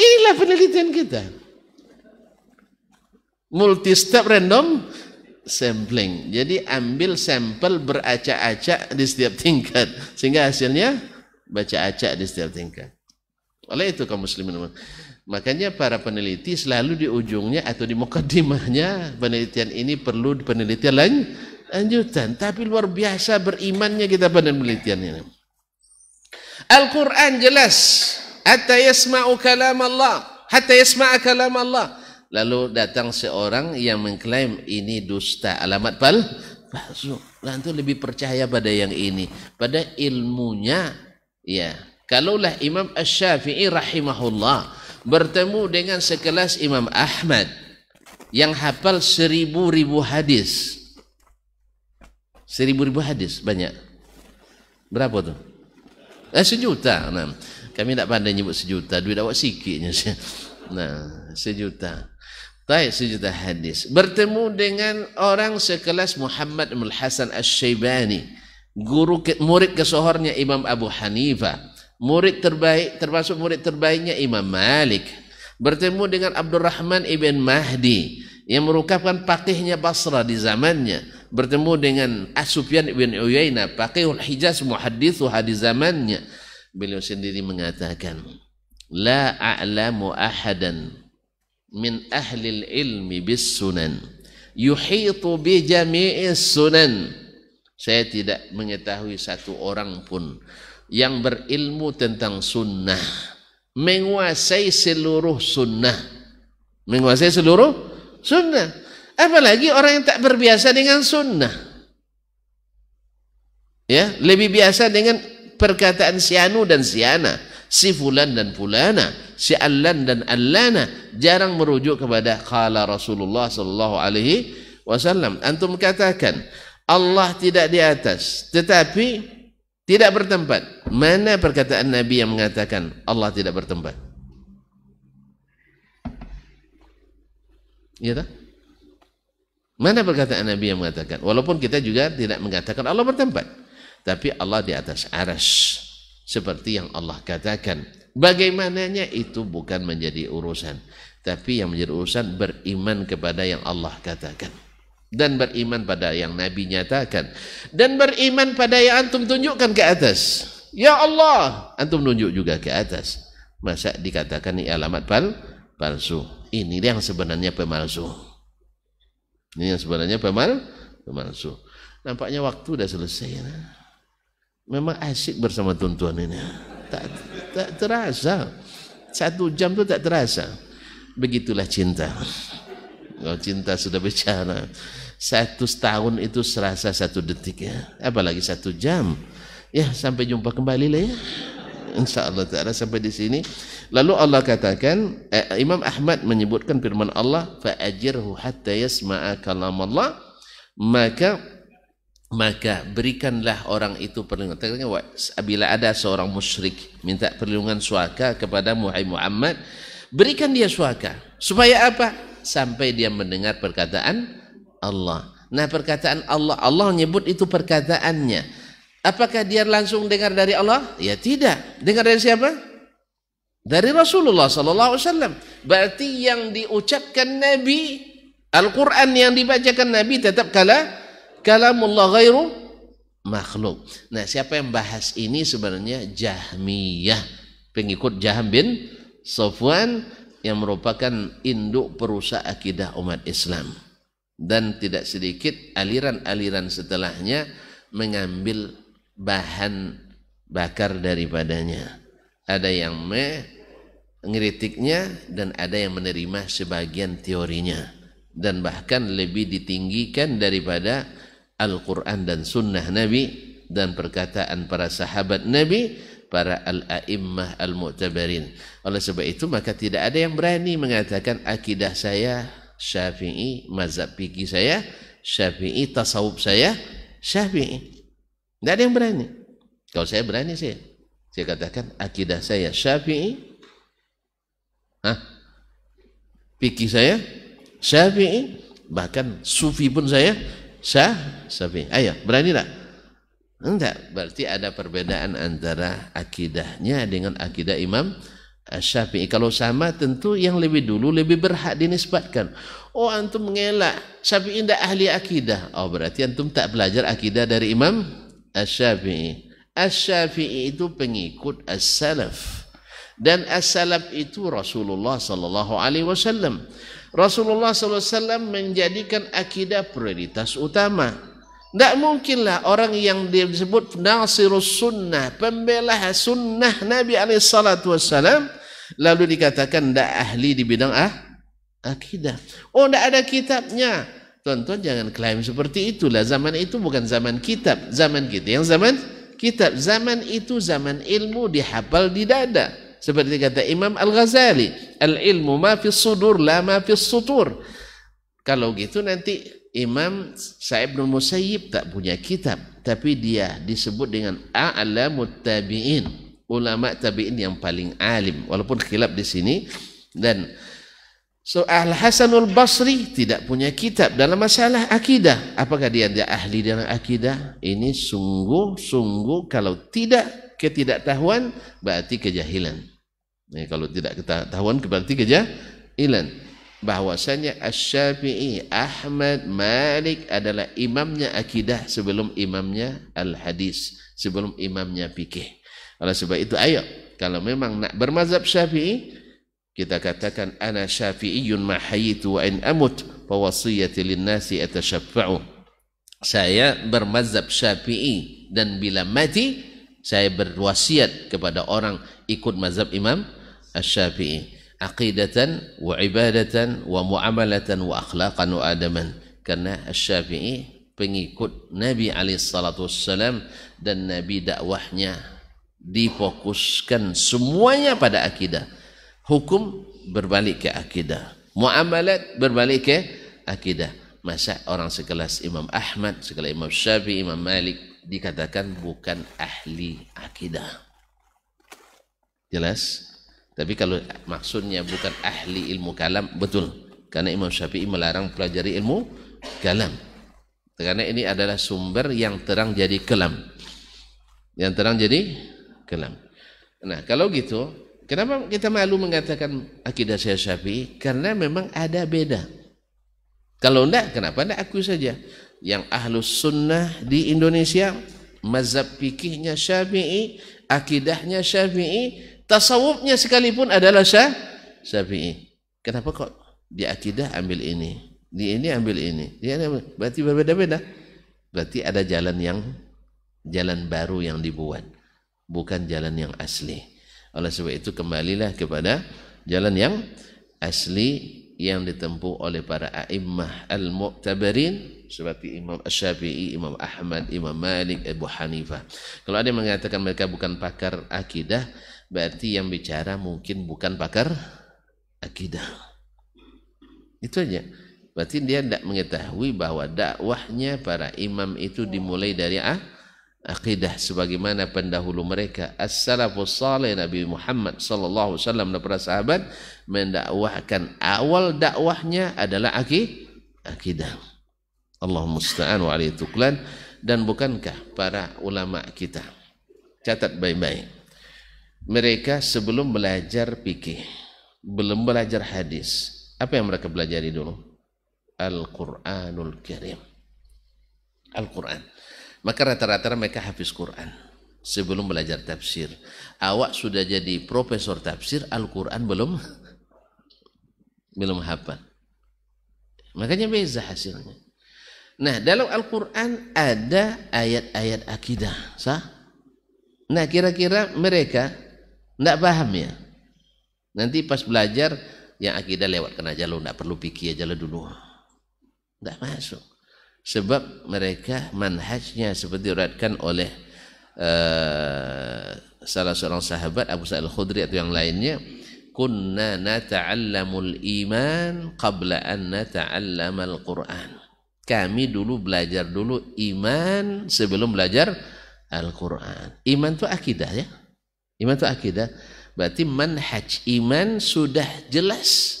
Inilah penelitian kita. Multi step random sampling. Jadi ambil sampel beracak-acak di setiap tingkat sehingga hasilnya baca acak di setiap tingkat. Oleh itu kaum muslimin Makanya para peneliti selalu di ujungnya atau di mukadimahnya penelitian ini perlu penelitian lanjutan. Tapi luar biasa berimannya kita pada penelitian ini. Al-Quran jelas. Hatta yasma'u kalam Allah. Hatta yasma'a kalam Allah. Lalu datang seorang yang mengklaim ini dusta. Alamat pal palsu. Lalu lebih percaya pada yang ini. Pada ilmunya. Ya, Kalaulah Imam Ash-Shafi'i rahimahullah bertemu dengan sekelas Imam Ahmad yang hafal seribu-ribu hadis. Seribu-ribu hadis banyak. Berapa tu? Eh, sejuta. Nah, kami tak pandai nyebut sejuta. Duit awak sikitnya. Nah, sejuta. Tapi sejuta hadis. Bertemu dengan orang sekelas Muhammad al Hasan Ash-Shaybani. Guru murid kesohornya Imam Abu Hanifah. murid terbaik termasuk murid terbaiknya Imam Malik bertemu dengan Abdurrahman ibn Mahdi yang merupakan pakihnya Basra di zamannya bertemu dengan Asufyan ibn Uyainah pakihul Hijaz muhadithu di zamannya beliau sendiri mengatakan la a'lamu ahadan min ahlil ilmi bis sunan yuhitu bi jami'is sunan saya tidak mengetahui satu orang pun yang berilmu tentang sunnah menguasai seluruh sunnah menguasai seluruh sunnah apalagi orang yang tak berbiasa dengan sunnah ya lebih biasa dengan perkataan si anu dan si ana si fulan dan fulana si allan dan allana jarang merujuk kepada qala rasulullah sallallahu alaihi wasallam antum katakan Allah tidak di atas tetapi Tidak bertempat. Mana perkataan Nabi yang mengatakan Allah tidak bertempat? Iya tak? Mana perkataan Nabi yang mengatakan? Walaupun kita juga tidak mengatakan Allah bertempat. Tapi Allah di atas aras. Seperti yang Allah katakan. Bagaimananya itu bukan menjadi urusan. Tapi yang menjadi urusan beriman kepada yang Allah katakan dan beriman pada yang Nabi nyatakan dan beriman pada yang antum tunjukkan ke atas. Ya Allah, antum tunjuk juga ke atas. Masa dikatakan ini alamat pal palsu. Ini yang sebenarnya pemalsu. Ini yang sebenarnya pemal pemalsu. Nampaknya waktu sudah selesai. Memang asik bersama tuntuan ini. Tak, tak terasa. Satu jam itu tak terasa. Begitulah cinta. Kalau cinta sudah bicara. satu tahun itu serasa satu detik ya. Apalagi satu jam. Ya, sampai jumpa kembali lah ya. InsyaAllah ta'ala sampai di sini. Lalu Allah katakan, eh, Imam Ahmad menyebutkan firman Allah, فَأَجِرْهُ حَتَّى يَسْمَعَ كَلَامَ اللَّهِ Maka maka berikanlah orang itu perlindungan. Bila ada seorang musyrik minta perlindungan suaka kepada Muhammad, Muhammad berikan dia suaka. Supaya apa? Sampai dia mendengar perkataan Allah. Nah perkataan Allah, Allah nyebut itu perkataannya. Apakah dia langsung dengar dari Allah? Ya tidak. Dengar dari siapa? Dari Rasulullah Sallallahu Alaihi Wasallam. Berarti yang diucapkan Nabi, Al-Quran yang dibacakan Nabi tetap kala kalamullah ghairu makhluk. Nah siapa yang bahas ini sebenarnya Jahmiyah, pengikut Jaham bin Sofwan yang merupakan induk perusak akidah umat Islam dan tidak sedikit aliran-aliran setelahnya mengambil bahan bakar daripadanya. Ada yang mengkritiknya dan ada yang menerima sebagian teorinya dan bahkan lebih ditinggikan daripada Al-Quran dan Sunnah Nabi dan perkataan para sahabat Nabi para al-a'immah al-mu'tabarin. Oleh sebab itu maka tidak ada yang berani mengatakan akidah saya Syafi'i, mazhab fikih saya Syafi'i, tasawuf saya Syafi'i. Tidak ada yang berani. Kalau saya berani saya, saya katakan akidah saya Syafi'i. Hah? Fikih saya Syafi'i, bahkan sufi pun saya Syah, Syafi'i. Ayo, berani tidak? Enggak, berarti ada perbedaan antara akidahnya dengan akidah Imam Eh, Syafi'i. Kalau sama tentu yang lebih dulu lebih berhak dinisbatkan. Oh antum mengelak. Syafi'i tidak ahli akidah. Oh berarti antum tak belajar akidah dari Imam Syafi'i. Syafi'i itu pengikut as-salaf. Dan as-salaf itu Rasulullah sallallahu alaihi wasallam. Rasulullah sallallahu alaihi wasallam menjadikan akidah prioritas utama. Tidak mungkinlah orang yang disebut nasirus sunnah, pembela sunnah Nabi SAW, lalu dikatakan tidak ahli di bidang ah, akidah. Oh tidak ada kitabnya. Tuan-tuan jangan klaim seperti itulah. Zaman itu bukan zaman kitab. Zaman kita yang zaman kitab. Zaman itu zaman ilmu dihafal di dada. Seperti kata Imam Al-Ghazali. Al-ilmu ma fi sudur la ma fi sutur. Kalau gitu nanti Imam Sa'ib bin Musayyib tak punya kitab tapi dia disebut dengan a'lamut tabi'in ulama tabi'in yang paling alim walaupun khilaf di sini dan so Al Hasanul Basri tidak punya kitab dalam masalah akidah apakah dia tidak ahli dalam akidah ini sungguh-sungguh kalau tidak ketidaktahuan berarti kejahilan ini kalau tidak ketahuan berarti kejahilan bahwasanya Asy-Syafi'i, Ahmad, Malik adalah imamnya akidah sebelum imamnya al-hadis, sebelum imamnya fikih. Oleh sebab itu ayo kalau memang nak bermazhab Syafi'i kita katakan ana syafi'iyun ma hayyitu wa in amut fa wasiyati lin nasi atasyaffa'u. Saya bermazhab Syafi'i dan bila mati saya berwasiat kepada orang ikut mazhab Imam Asy-Syafi'i aqidatan wa ibadatan wa muamalatan wa akhlaqan wa adaman karena Syafi'i pengikut Nabi alaihi salatu wassalam dan Nabi dakwahnya difokuskan semuanya pada akidah hukum berbalik ke akidah muamalat berbalik ke akidah masa orang sekelas Imam Ahmad sekelas Imam Syafi'i Imam Malik dikatakan bukan ahli akidah jelas tapi kalau maksudnya bukan ahli ilmu kalam, betul. Karena Imam Syafi'i melarang pelajari ilmu kalam. Karena ini adalah sumber yang terang jadi kelam. Yang terang jadi kelam. Nah, kalau gitu, kenapa kita malu mengatakan akidah saya Syafi'i? Karena memang ada beda. Kalau enggak, kenapa enggak aku saja? Yang ahlus sunnah di Indonesia, mazhab fikihnya Syafi'i, akidahnya Syafi'i, tasawufnya sekalipun adalah syah, syafi'i kenapa kok di akidah ambil ini di ini ambil ini di ini ambil. berarti berbeda-beda berarti ada jalan yang jalan baru yang dibuat bukan jalan yang asli oleh sebab itu kembalilah kepada jalan yang asli yang ditempuh oleh para a'immah al-mu'tabarin seperti Imam Syafi'i, Imam Ahmad, Imam Malik, Abu Hanifah. Kalau ada yang mengatakan mereka bukan pakar akidah, berarti yang bicara mungkin bukan pakar akidah. Itu aja. Berarti dia tidak mengetahui bahwa dakwahnya para imam itu dimulai dari ah, akidah sebagaimana pendahulu mereka as-salafus saleh Nabi Muhammad sallallahu alaihi wasallam dan para sahabat mendakwahkan awal dakwahnya adalah aki, akidah. Allah musta'an wa alaihi tuklan dan bukankah para ulama kita catat baik-baik mereka sebelum belajar fikih, belum belajar hadis. Apa yang mereka belajari dulu? Al-Qur'anul Karim. Al-Qur'an. Maka rata-rata mereka hafiz Quran sebelum belajar tafsir. Awak sudah jadi profesor tafsir, Al-Qur'an belum belum hafal. Makanya beza hasilnya. Nah, dalam Al-Qur'an ada ayat-ayat akidah, sah? Nah, kira-kira mereka tidak paham ya. Nanti pas belajar yang akidah lewat kena lo tidak perlu pikir jalan dulu. Tidak masuk. Sebab mereka manhajnya seperti diratkan oleh uh, salah seorang sahabat Abu Sa'id Al-Khudri atau yang lainnya kunna nata'allamul iman qabla an nata'allamal Qur'an. Kami dulu belajar dulu iman sebelum belajar Al-Qur'an. Iman itu akidah ya. Iman itu akidah. Berarti manhaj iman sudah jelas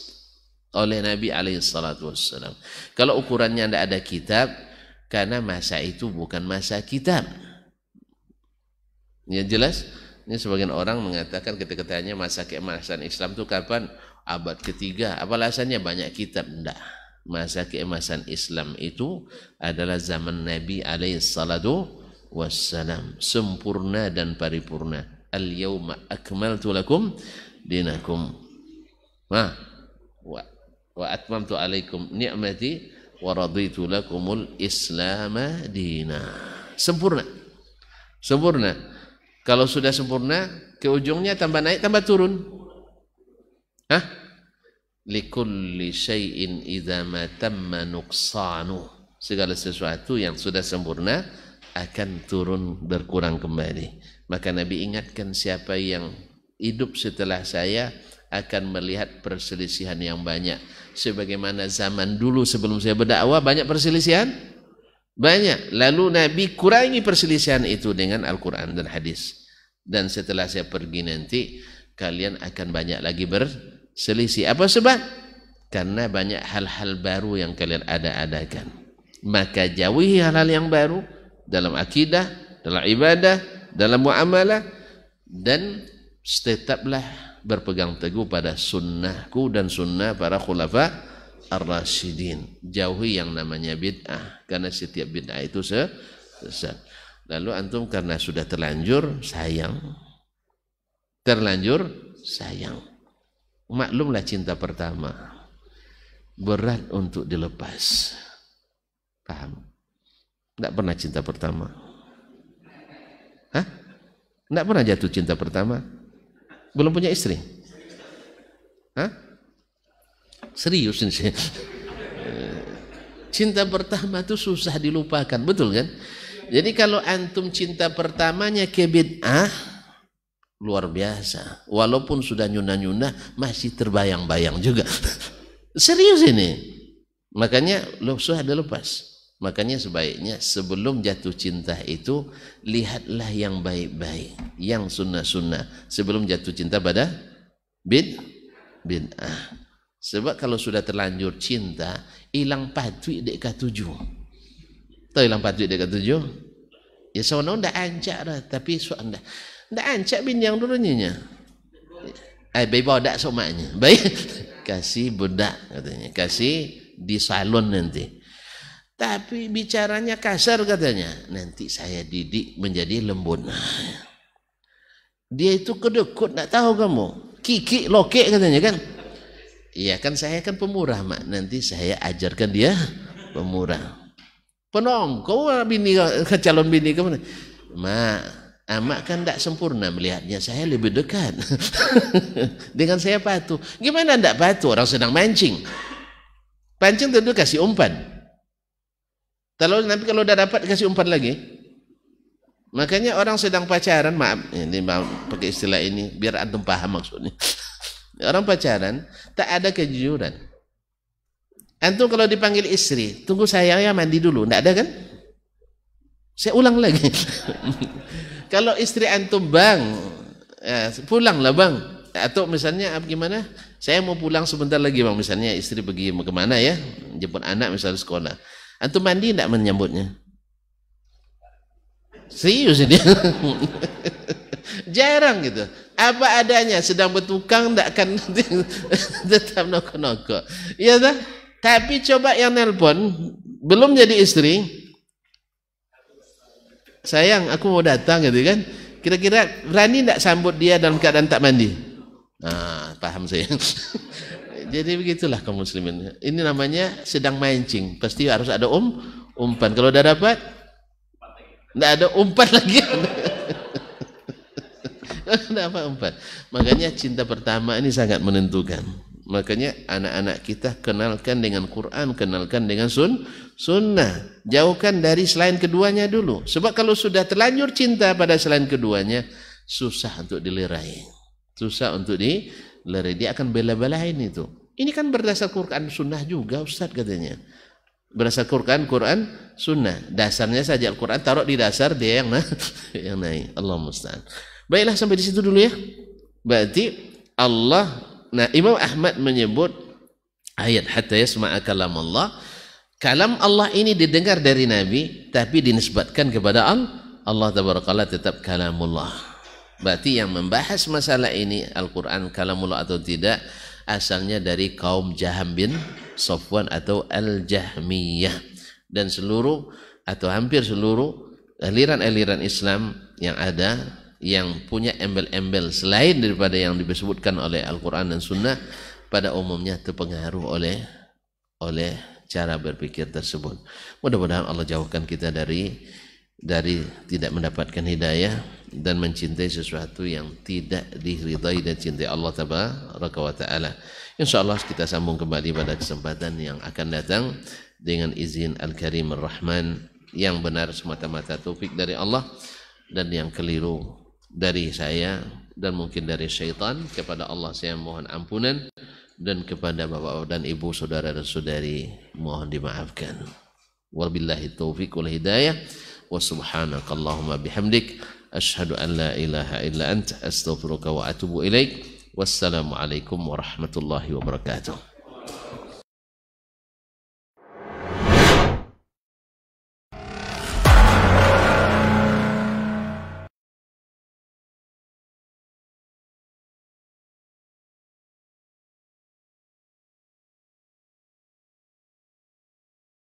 oleh Nabi alaihissalatu wassalam. Kalau ukurannya tidak ada kitab, karena masa itu bukan masa kitab. Ya jelas, ini sebagian orang mengatakan ketika tanya masa keemasan Islam itu kapan? Abad ketiga. Apa alasannya banyak kitab? Tidak masa keemasan Islam itu adalah zaman Nabi alaihissalatu wassalam sempurna dan paripurna al-yawma akmaltu lakum dinakum. Nah, wa, wa atmamtu alaikum ni'mati wa raditu lakumul islama dina. Sempurna. Sempurna. Kalau sudah sempurna, ke ujungnya tambah naik, tambah turun. Hah? Likulli syai'in idza ma tamma nuqsanu. Segala sesuatu yang sudah sempurna akan turun berkurang kembali. Maka Nabi ingatkan siapa yang hidup setelah saya akan melihat perselisihan yang banyak. Sebagaimana zaman dulu sebelum saya berdakwah banyak perselisihan? Banyak. Lalu Nabi kurangi perselisihan itu dengan Al-Quran dan hadis. Dan setelah saya pergi nanti, kalian akan banyak lagi berselisih. Apa sebab? Karena banyak hal-hal baru yang kalian ada-adakan. Maka jauhi hal-hal yang baru dalam akidah, dalam ibadah, dalam muamalah dan tetaplah berpegang teguh pada sunnahku dan sunnah para khulafa ar-rasyidin. Jauhi yang namanya bid'ah karena setiap bid'ah itu sesat. Lalu antum karena sudah terlanjur sayang. Terlanjur sayang. Maklumlah cinta pertama. Berat untuk dilepas. Paham? Tidak pernah cinta pertama. Tidak pernah jatuh cinta pertama. Belum punya istri. Hah? Serius ini. Cinta pertama itu susah dilupakan, betul kan? Jadi kalau antum cinta pertamanya kebid'ah, luar biasa. Walaupun sudah nyuna-nyuna, masih terbayang-bayang juga. Serius ini. Makanya lo sudah lepas. Makanya sebaiknya sebelum jatuh cinta itu lihatlah yang baik-baik, yang sunnah-sunnah sebelum jatuh cinta pada bin bin'ah. Sebab kalau sudah terlanjur cinta, hilang patui dekat tujuh. Tahu hilang patui dekat tujuh? Ya sebenarnya tidak ancak dah. Tapi so anda. Tidak ancak bin yang dulunya. Eh, baik bawa dak semaknya. Baik. Kasih budak katanya. Kasih di salon nanti. Tapi bicaranya kasar katanya. Nanti saya didik menjadi lembut. Nah, dia itu kedekut, tidak tahu kamu. Kiki, lokek katanya kan. Iya kan saya kan pemurah mak. Nanti saya ajarkan dia pemurah. Penom, kau bini calon bini kamu. Mak, amak kan tidak sempurna melihatnya. Saya lebih dekat dengan saya patuh. Gimana tidak patuh? Orang sedang mancing. Pancing tentu kasih umpan kalau nanti kalau udah dapat kasih umpan lagi. Makanya orang sedang pacaran, maaf, ini maaf pakai istilah ini biar antum paham maksudnya. Orang pacaran tak ada kejujuran. Antum kalau dipanggil istri, tunggu saya ya mandi dulu, enggak ada kan? Saya ulang lagi. kalau istri antum bang, ya, pulanglah bang. Atau misalnya gimana? Saya mau pulang sebentar lagi bang. Misalnya istri pergi kemana ya? Jemput anak misalnya sekolah. Antum mandi tak menyambutnya? Serius ini. Jarang gitu. Apa adanya sedang bertukang tak akan tetap noko-noko. Ya tak. Tapi coba yang nelpon belum jadi istri. Sayang, aku mau datang gitu kan. Kira-kira berani tak sambut dia dalam keadaan tak mandi? Nah, paham saya. jadi begitulah kaum muslimin. Ini namanya sedang mancing. Pasti harus ada um umpan. Kalau udah dapat, tidak ada umpan lagi. Kenapa umpan? Makanya cinta pertama ini sangat menentukan. Makanya anak-anak kita kenalkan dengan Quran, kenalkan dengan sun, sunnah. Jauhkan dari selain keduanya dulu. Sebab kalau sudah terlanjur cinta pada selain keduanya, susah untuk dilerai. Susah untuk dilerai. Dia akan bela-belain itu. Ini kan berdasar Quran Sunnah juga Ustaz katanya. Berdasar Quran, Quran, Sunnah. Dasarnya saja Al-Quran taruh di dasar dia yang, na yang naik. Allah musta'an. Baiklah sampai di situ dulu ya. Berarti Allah, nah Imam Ahmad menyebut ayat hatta yasma'a kalam Allah. Kalam Allah ini didengar dari Nabi, tapi dinisbatkan kepada Allah. Allah Taala tetap kalamullah. Berarti yang membahas masalah ini Al-Quran kalamullah atau tidak asalnya dari kaum Jaham bin Sofwan atau Al-Jahmiyah dan seluruh atau hampir seluruh aliran-aliran Islam yang ada yang punya embel-embel selain daripada yang disebutkan oleh Al-Quran dan Sunnah pada umumnya terpengaruh oleh oleh cara berpikir tersebut. Mudah-mudahan Allah jauhkan kita dari dari tidak mendapatkan hidayah dan mencintai sesuatu yang tidak diridai dan cintai Allah tabaraka wa taala. Insyaallah kita sambung kembali pada kesempatan yang akan datang dengan izin Al-Karim Ar-Rahman yang benar semata-mata taufik dari Allah dan yang keliru dari saya dan mungkin dari syaitan kepada Allah saya mohon ampunan dan kepada bapak dan ibu saudara dan saudari mohon dimaafkan wabillahi taufiq wal hidayah وسبحانك اللهم بحمدك أشهد أن لا إله إلا أنت أستغفرك وأتوب إليك والسلام عليكم ورحمة الله وبركاته